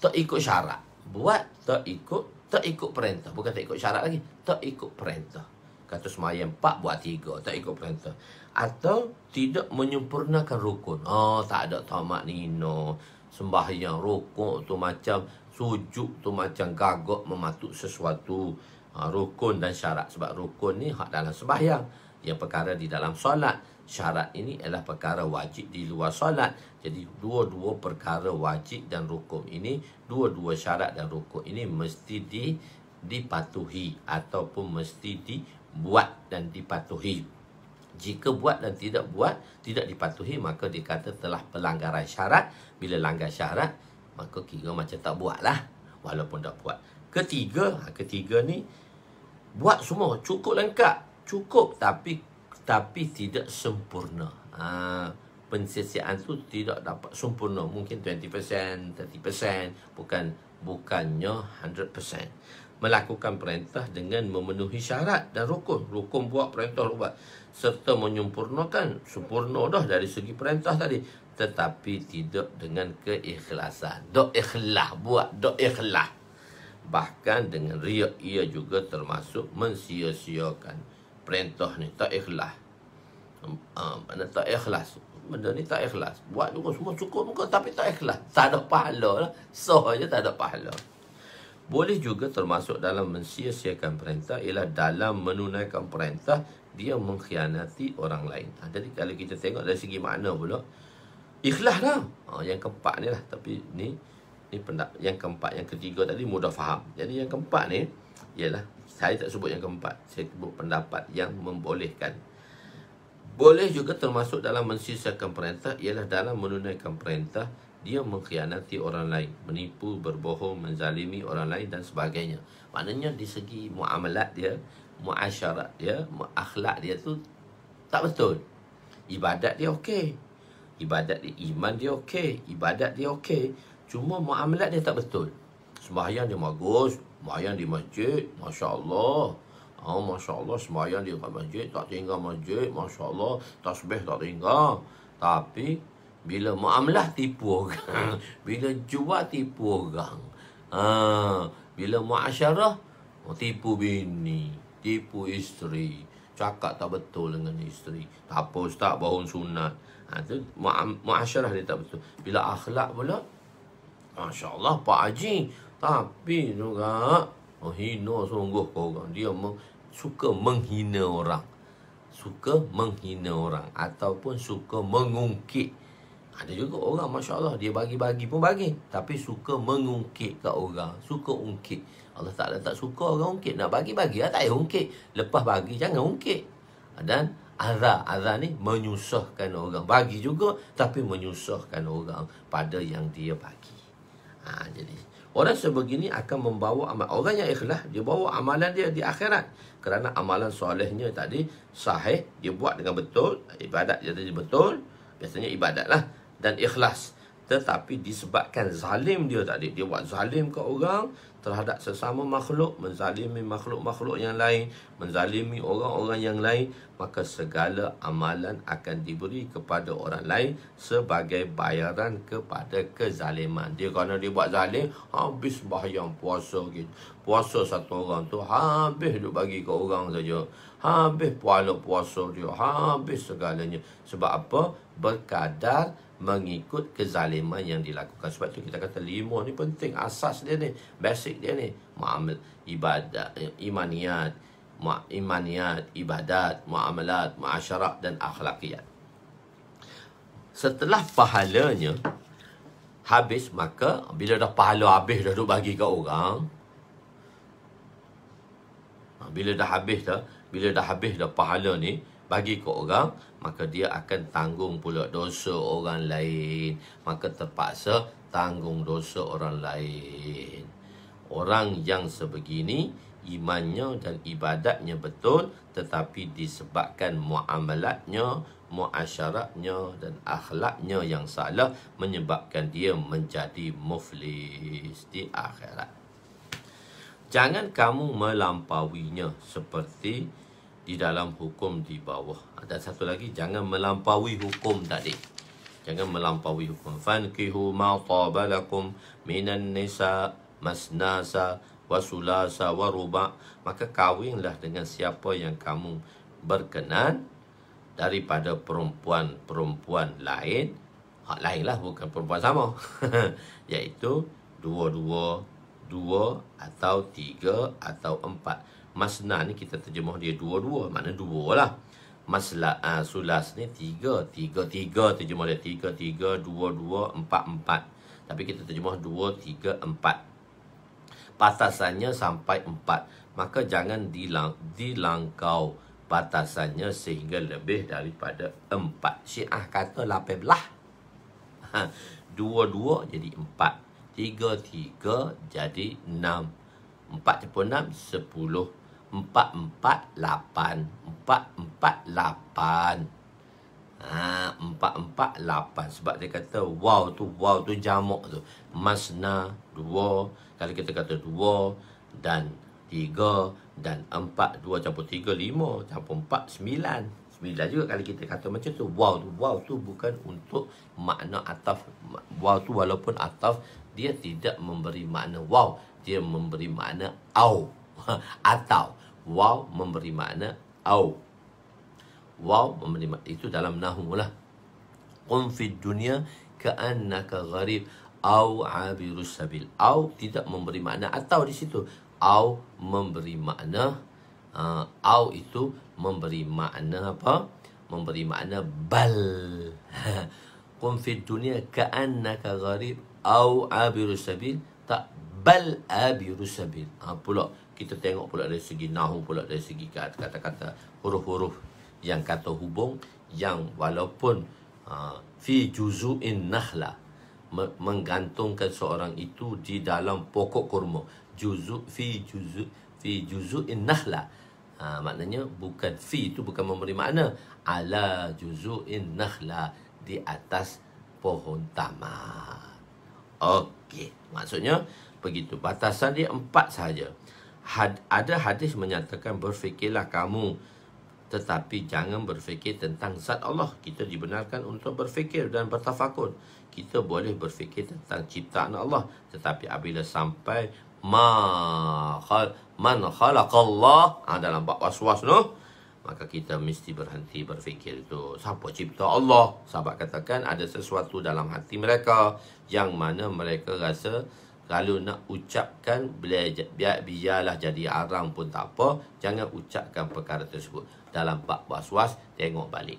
tak ikut syarat buat tak ikut tak ikut perintah bukan tak ikut syarat lagi tak ikut perintah kata semayan empat buat tiga tak ikut perintah atau tidak menyempurnakan rukun oh tak ada tamak nino sembahyang rukun tu macam sujud tu macam gagak mematuk sesuatu ha, rukun dan syarat sebab rukun ni hak dalam sembahyang yang perkara di dalam solat syarat ini adalah perkara wajib di luar solat jadi dua-dua perkara wajib dan rukum ini, dua-dua syarat dan rukum ini mesti di, dipatuhi ataupun mesti dibuat dan dipatuhi. Jika buat dan tidak buat, tidak dipatuhi maka dikata telah pelanggaran syarat. Bila langgar syarat, maka kira macam tak buat lah. Walaupun dah buat. Ketiga, ha, ketiga ni, buat semua cukup lengkap. Cukup tapi tapi tidak sempurna. Haa pensiasaan tu tidak dapat sempurna mungkin 20% 30% bukan bukannya 100% melakukan perintah dengan memenuhi syarat dan rukun rukun buat perintah buat serta menyempurnakan sempurna dah dari segi perintah tadi tetapi tidak dengan keikhlasan dok ikhlas buat dok ikhlas bahkan dengan riak ia juga termasuk mensia-siakan perintah ni tak ikhlas um, mana tak ikhlas benda ni tak ikhlas. Buat juga semua cukup muka tapi tak ikhlas. Tak ada pahala lah. Soh je tak ada pahala. Boleh juga termasuk dalam mensia perintah ialah dalam menunaikan perintah dia mengkhianati orang lain. Ha, jadi kalau kita tengok dari segi makna pula ikhlas dah. Ha, yang keempat ni lah tapi ni ni pendak yang keempat yang ketiga tadi mudah faham. Jadi yang keempat ni ialah saya tak sebut yang keempat. Saya sebut pendapat yang membolehkan boleh juga termasuk dalam mensisakan perintah ialah dalam menunaikan perintah dia mengkhianati orang lain, menipu, berbohong, menzalimi orang lain dan sebagainya. Maknanya di segi muamalat dia, muasyarat dia, akhlak dia tu tak betul. Ibadat dia okey. Ibadat dia iman dia okey, ibadat dia okey. Cuma muamalat dia tak betul. Sembahyang dia bagus, sembahyang di masjid, masya-Allah. Ha, Masya Allah sembahyang dia kat masjid Tak tinggal masjid Masya Allah Tasbih tak tinggal Tapi Bila muamlah tipu orang Bila jual tipu orang ha, Bila muasyarah Tipu bini Tipu isteri Cakap tak betul dengan isteri Tak apa ustaz bahun sunat ha, tu, Muasyarah dia tak betul Bila akhlak pula Masya Allah Pak Haji Tapi juga Hina sungguh kau korang Dia meng, suka menghina orang suka menghina orang ataupun suka mengungkit ada juga orang Masya Allah dia bagi-bagi pun bagi tapi suka mengungkit kat orang suka ungkit Allah Ta'ala tak suka orang ungkit nak bagi-bagi lah tak payah ungkit lepas bagi jangan ungkit dan azar azar ni menyusahkan orang bagi juga tapi menyusahkan orang pada yang dia bagi ha, jadi Orang sebegini akan membawa amal. Orang yang ikhlas, dia bawa amalan dia di akhirat. Kerana amalan solehnya tadi sahih. Dia buat dengan betul. Ibadat dia tadi betul. Biasanya ibadat lah. Dan ikhlas. Tetapi disebabkan zalim dia tadi. Dia buat zalim ke orang terhadap sesama makhluk, menzalimi makhluk-makhluk yang lain, menzalimi orang-orang yang lain, maka segala amalan akan diberi kepada orang lain sebagai bayaran kepada kezaliman. Dia kerana dia buat zalim, habis bahayang puasa gitu. Puasa satu orang tu habis duk bagi ke orang saja. Habis puala puasa dia, habis segalanya. Sebab apa? Berkadar mengikut kezaliman yang dilakukan. Sebab tu kita kata lima ni penting. Asas dia ni. Basic dia ni. Ma'amil, ibadat, eh, imaniat, ma imaniat, ibadat, ma'amalat, ma'asyarak dan akhlakiat. Setelah pahalanya habis, maka bila dah pahala habis dah duk bagi ke orang, ha, bila dah habis dah, bila dah habis dah pahala ni, bagi ke orang maka dia akan tanggung pula dosa orang lain maka terpaksa tanggung dosa orang lain orang yang sebegini imannya dan ibadatnya betul tetapi disebabkan muamalatnya muasyaratnya dan akhlaknya yang salah menyebabkan dia menjadi muflis di akhirat jangan kamu melampauinya seperti di dalam hukum di bawah. ada satu lagi, jangan melampaui hukum tadi. Jangan melampaui hukum. Fankihu ma tabalakum minan nisa masnasa wasulasa warubak. Maka kawinlah dengan siapa yang kamu berkenan daripada perempuan-perempuan lain. Hak lain lah, bukan perempuan sama. Iaitu dua-dua, dua atau tiga atau empat. Masna ni kita terjemah dia dua-dua. Mana dua lah. Masla, uh, sulas ni tiga. Tiga-tiga terjemah dia. Tiga-tiga, dua-dua, empat-empat. Tapi kita terjemah dua, tiga, empat. Batasannya sampai empat. Maka jangan dilang, dilangkau batasannya sehingga lebih daripada empat. Syiah kata lapan belah. Ha, dua-dua jadi empat. Tiga-tiga jadi enam. Empat cepat enam, sepuluh. Empat empat empat empat empat lapan lapan ha, empat lapan sebab dia kata wow tu wow tu jamak tu masna dua kalau kita kata dua dan tiga dan empat dua campur tiga lima campur empat sembilan sembilan juga kalau kita kata macam tu wow tu wow tu bukan untuk makna ataf wow tu walaupun ataf dia tidak memberi makna wow dia memberi makna au atau waw memberi makna au waw memberi makna itu dalam nahwu lah qum fid dunya ka'annaka gharib au abirus sabil au tidak memberi makna atau di situ au memberi makna uh, au itu memberi makna apa memberi makna bal qum fid dunya ka'annaka gharib au abirus sabil tak bal abirus sabil ha pula kita tengok pula dari segi nahu pula dari segi kata-kata huruf-huruf yang kata hubung yang walaupun uh, fi juzuin nahla menggantungkan seorang itu di dalam pokok kurma juzu fi juzu fi juzuin nahla uh, maknanya bukan fi itu bukan memberi makna ala juzuin nahla di atas pohon tamar okey maksudnya begitu batasan dia empat sahaja had, ada hadis menyatakan berfikirlah kamu tetapi jangan berfikir tentang zat Allah. Kita dibenarkan untuk berfikir dan bertafakur. Kita boleh berfikir tentang ciptaan Allah. Tetapi apabila sampai ma khal, man khalaqallah ha, dalam bab was-was tu. Maka kita mesti berhenti berfikir itu. Siapa cipta Allah? Sahabat katakan ada sesuatu dalam hati mereka. Yang mana mereka rasa kalau nak ucapkan, biar, biarlah jadi arang pun tak apa. Jangan ucapkan perkara tersebut. Dalam bab was-was, tengok balik.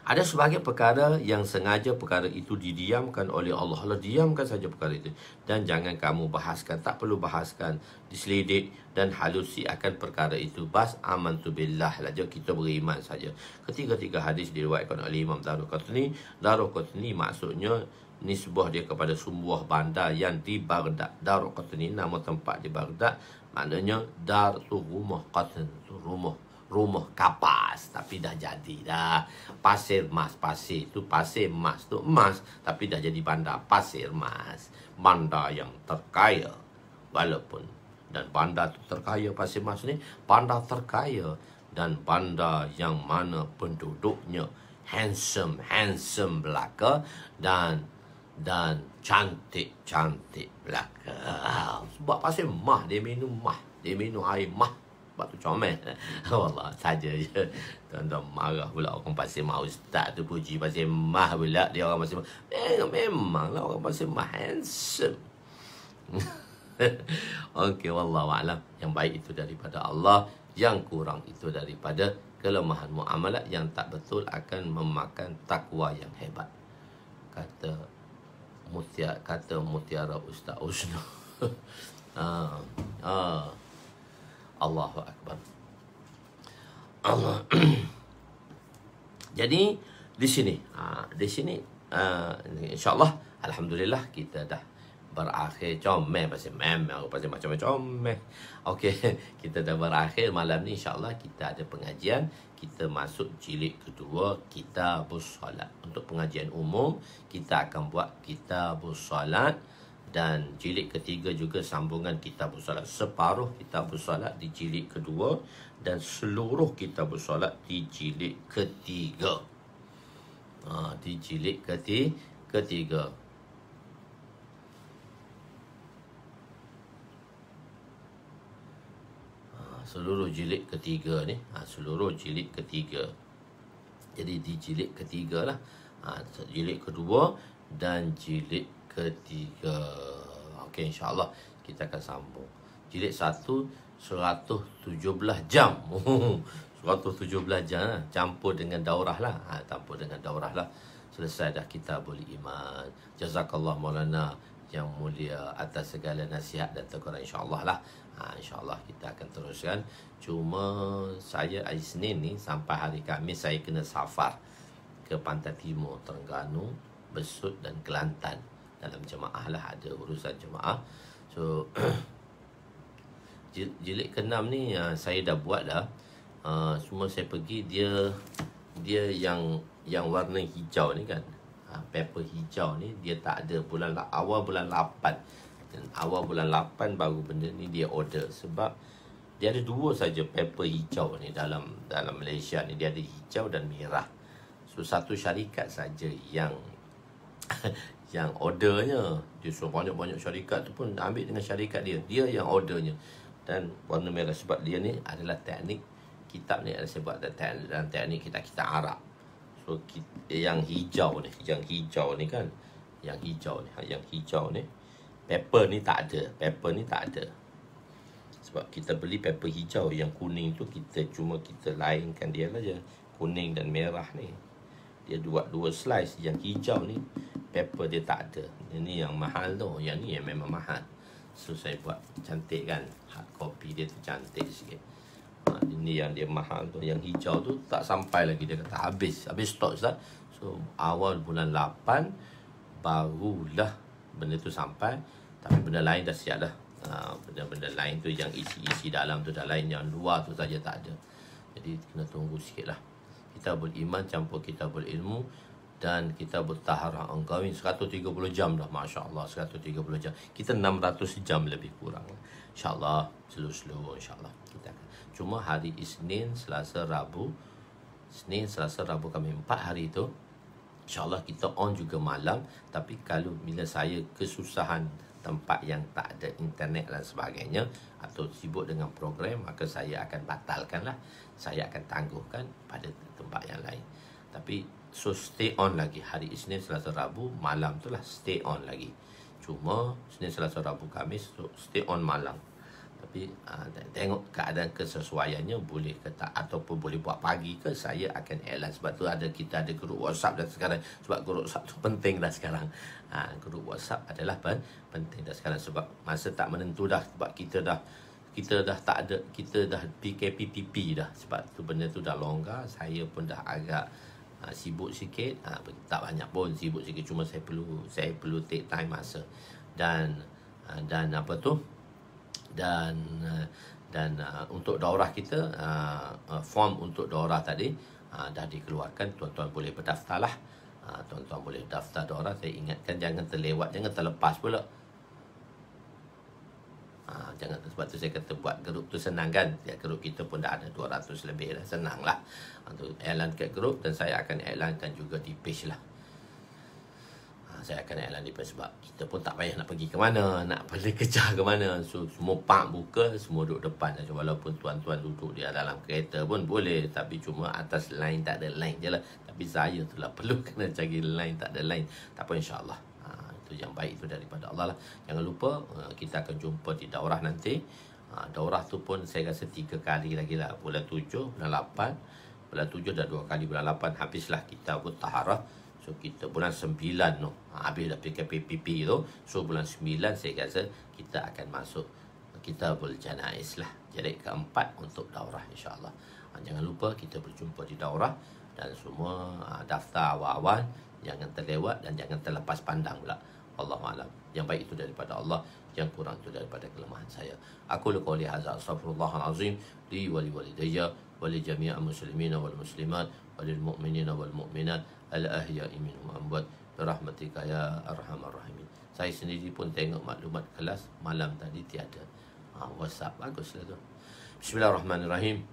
Ada sebagian perkara yang sengaja perkara itu didiamkan oleh Allah. Allah diamkan saja perkara itu. Dan jangan kamu bahaskan. Tak perlu bahaskan. Diselidik dan halusi akan perkara itu. Bas aman tu billah lah. kita beriman saja. Ketiga-tiga hadis diriwayatkan oleh Imam Darul Qatni. Darul Qatni maksudnya nisbah dia kepada sumbuah bandar yang di Baghdad. Dar Qatni nama tempat di Baghdad. Maknanya Dar tu rumah Qatni tu rumah rumah kapas tapi dah jadi dah pasir emas pasir tu pasir emas tu emas tapi dah jadi bandar pasir emas bandar yang terkaya walaupun dan bandar tu terkaya pasir emas ni bandar terkaya dan bandar yang mana penduduknya handsome handsome belaka dan dan cantik-cantik belaka. Sebab pasal mah dia minum mah. Dia minum air mah. Sebab tu comel. Allah saja je. Tuan-tuan marah pula orang pasal mah. Ustaz tu puji pasal mah pula. Dia orang pasal mah. Eh, memanglah orang pasal mah handsome. Okey, Allah wa'alam. Yang baik itu daripada Allah. Yang kurang itu daripada kelemahan muamalat yang tak betul akan memakan takwa yang hebat. Kata mutiara kata mutiara ustaz usno ah ah Allahu akbar Allah jadi di sini ah di sini ah insyaallah alhamdulillah kita dah berakhir comel pasal memang pasal macam comel okey kita dah berakhir malam ni insyaallah kita ada pengajian kita masuk jilid kedua kita bersolat untuk pengajian umum kita akan buat kita bersolat dan jilid ketiga juga sambungan kita bersolat separuh kita bersolat di jilid kedua dan seluruh kita bersolat di jilid ketiga ha, di jilid ketiga ketiga seluruh jilid ketiga ni ha, seluruh jilid ketiga jadi di jilid ketiga lah ha, jilid kedua dan jilid ketiga okey insyaallah kita akan sambung jilid satu 117 jam 117 jam lah. campur dengan daurah lah ha, campur dengan daurah lah selesai dah kita boleh iman jazakallah maulana yang mulia atas segala nasihat dan teguran insyaAllah lah ha, InsyaAllah kita akan teruskan Cuma saya Isnin ni sampai hari Kamis saya kena safar ke Pantai Timur, Terengganu, Besut dan Kelantan Dalam jemaah lah ada urusan jemaah So jilid ke-6 ni uh, saya dah buat dah uh, Semua saya pergi dia dia yang yang warna hijau ni kan Ah, paper hijau ni dia tak ada bulan awal bulan 8 dan awal bulan 8 baru benda ni dia order sebab dia ada dua saja paper hijau ni dalam dalam Malaysia ni dia ada hijau dan merah so satu syarikat saja yang yang ordernya dia so banyak-banyak syarikat tu pun ambil dengan syarikat dia dia yang ordernya dan warna merah sebab dia ni adalah teknik kitab ni adalah sebab dan teknik kita kita Arab apa yang hijau ni yang hijau ni kan yang hijau ni ha, yang hijau ni pepper ni tak ada pepper ni tak ada sebab kita beli pepper hijau yang kuning tu kita cuma kita lainkan dia saja kuning dan merah ni dia buat dua slice yang hijau ni pepper dia tak ada ini yang mahal tu yang ni yang memang mahal so saya buat cantik kan hard copy dia tu cantik sikit ini yang dia mahal tu. Yang hijau tu tak sampai lagi. Dia kata habis. Habis stok Ustaz. So, awal bulan 8, barulah benda tu sampai. Tapi benda lain dah siap lah. benda-benda lain tu yang isi-isi dalam tu dah lain. Yang luar tu saja tak ada. Jadi, kena tunggu sikit lah. Kita beriman campur kita berilmu dan kita bertaharah ongoing 130 jam dah Masya Allah 130 jam kita 600 jam lebih kurang insyaAllah slow insya Allah kita akan cuma hari Isnin, Selasa, Rabu. Isnin, Selasa, Rabu kami empat hari itu. InsyaAllah kita on juga malam. Tapi kalau bila saya kesusahan tempat yang tak ada internet dan sebagainya atau sibuk dengan program maka saya akan batalkanlah saya akan tangguhkan pada tempat yang lain tapi so stay on lagi hari Isnin Selasa Rabu malam itulah stay on lagi cuma Isnin Selasa Rabu Khamis so stay on malam tapi uh, tengok keadaan kesesuaiannya boleh ke tak ataupun boleh buat pagi ke saya akan airline sebab tu ada kita ada grup WhatsApp dan sekarang sebab grup WhatsApp tu penting dah sekarang ha, grup WhatsApp adalah pen, penting dah sekarang sebab masa tak menentu dah sebab kita dah kita dah tak ada kita dah PKPPP dah sebab tu benda tu dah longgar saya pun dah agak ha, sibuk sikit ha, tak banyak pun sibuk sikit cuma saya perlu saya perlu take time masa dan ha, dan apa tu dan eh, dan uh, untuk daurah kita uh, form untuk daurah tadi uh, dah dikeluarkan tuan-tuan boleh berdaftarlah uh, tuan-tuan boleh daftar daurah saya ingatkan jangan terlewat jangan terlepas pula uh, jangan sebab tu saya kata buat grup tu senang kan ya, grup kita pun dah ada 200 lebih dah senang lah untuk uh, iklan ke grup dan saya akan iklankan juga di page lah Ha, saya akan iklan ni sebab kita pun tak payah nak pergi ke mana, nak pergi kejar ke mana. So, semua park buka, semua duduk depan saja. Walaupun tuan-tuan duduk di dalam kereta pun boleh. Tapi cuma atas line tak ada line je lah. Tapi saya tu lah perlu kena cari line tak ada line. Tak apa insyaAllah. Ha, itu yang baik itu daripada Allah lah. Jangan lupa eh, kita akan jumpa di daurah nanti. Ha, daurah tu pun saya rasa tiga kali lagi lah. Bulan tujuh, bulan lapan. Bulan tujuh dah dua kali bulan lapan. Habislah kita pun taharah. So kita bulan 9 tu ha, habis dah PPP tu. So bulan 9 saya rasa kita akan masuk kita berjana islah lah. Jadi keempat untuk daurah insyaAllah. Ha, jangan lupa kita berjumpa di daurah dan semua ha, daftar awal-awal jangan terlewat dan jangan terlepas pandang pula. Allah malam. Yang baik itu daripada Allah, yang kurang itu daripada kelemahan saya. Aku lakukan lihat azab. Astagfirullahalazim. Di wali-wali daya. Wali ولجميع المسلمين والمسلمات وللمؤمنين والمؤمنات الأهياء منهم أموات برحمتك يا أرحم rahim. Saya sendiri pun tengok maklumat kelas malam tadi tiada. Ha, WhatsApp baguslah tu. Bismillahirrahmanirrahim.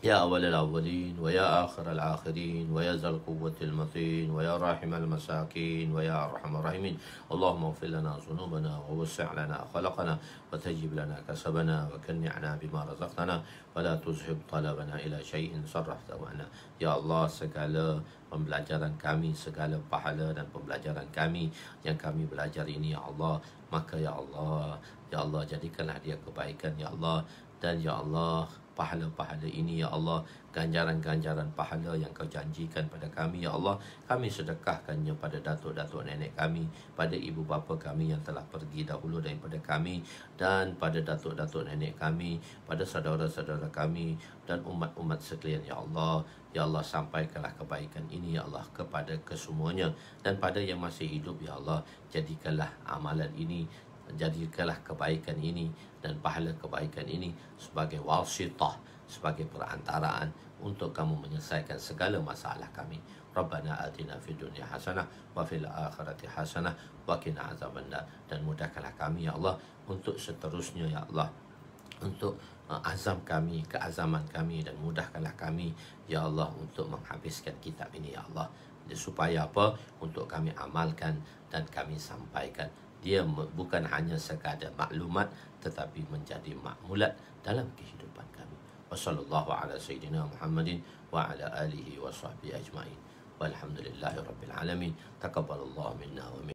يا أول الأولين ويا آخر الآخرين ويا ذا القوة المتين ويا راحم المساكين ويا أرحم الراحمين اللهم اغفر لنا ذنوبنا ووسع لنا خلقنا وتجب لنا كسبنا وكنعنا بما رزقتنا ولا تزهب طلبنا إلى شيء صرفته عنا يا الله سكالا pembelajaran kami, segala pahala dan pembelajaran kami yang kami belajar ini, Ya Allah. Maka, Ya Allah, Ya Allah, jadikanlah dia kebaikan, Ya Allah. Dan, Ya Allah, pahala-pahala ini ya Allah ganjaran-ganjaran pahala yang kau janjikan pada kami ya Allah kami sedekahkannya pada datuk-datuk nenek kami pada ibu bapa kami yang telah pergi dahulu daripada kami dan pada datuk-datuk nenek kami pada saudara-saudara kami dan umat-umat sekalian ya Allah Ya Allah sampaikanlah kebaikan ini ya Allah kepada kesemuanya dan pada yang masih hidup ya Allah jadikanlah amalan ini jadikanlah kebaikan ini dan pahala kebaikan ini sebagai wasitah sebagai perantaraan untuk kamu menyelesaikan segala masalah kami Rabbana atina fid dunya hasanah wa fil akhirati hasanah wa qina azabannar dan mudahkanlah kami ya Allah untuk seterusnya ya Allah untuk uh, azam kami keazaman kami dan mudahkanlah kami ya Allah untuk menghabiskan kitab ini ya Allah supaya apa untuk kami amalkan dan kami sampaikan dia bukan hanya sekadar maklumat tetapi menjadi makmulat dalam kehidupan kami. Wassallallahu ala sayyidina Muhammadin wa ala alihi wa sahbihi ajma'in. Walhamdulillahi rabbil alamin. Taqabbalallahu minna wa minna.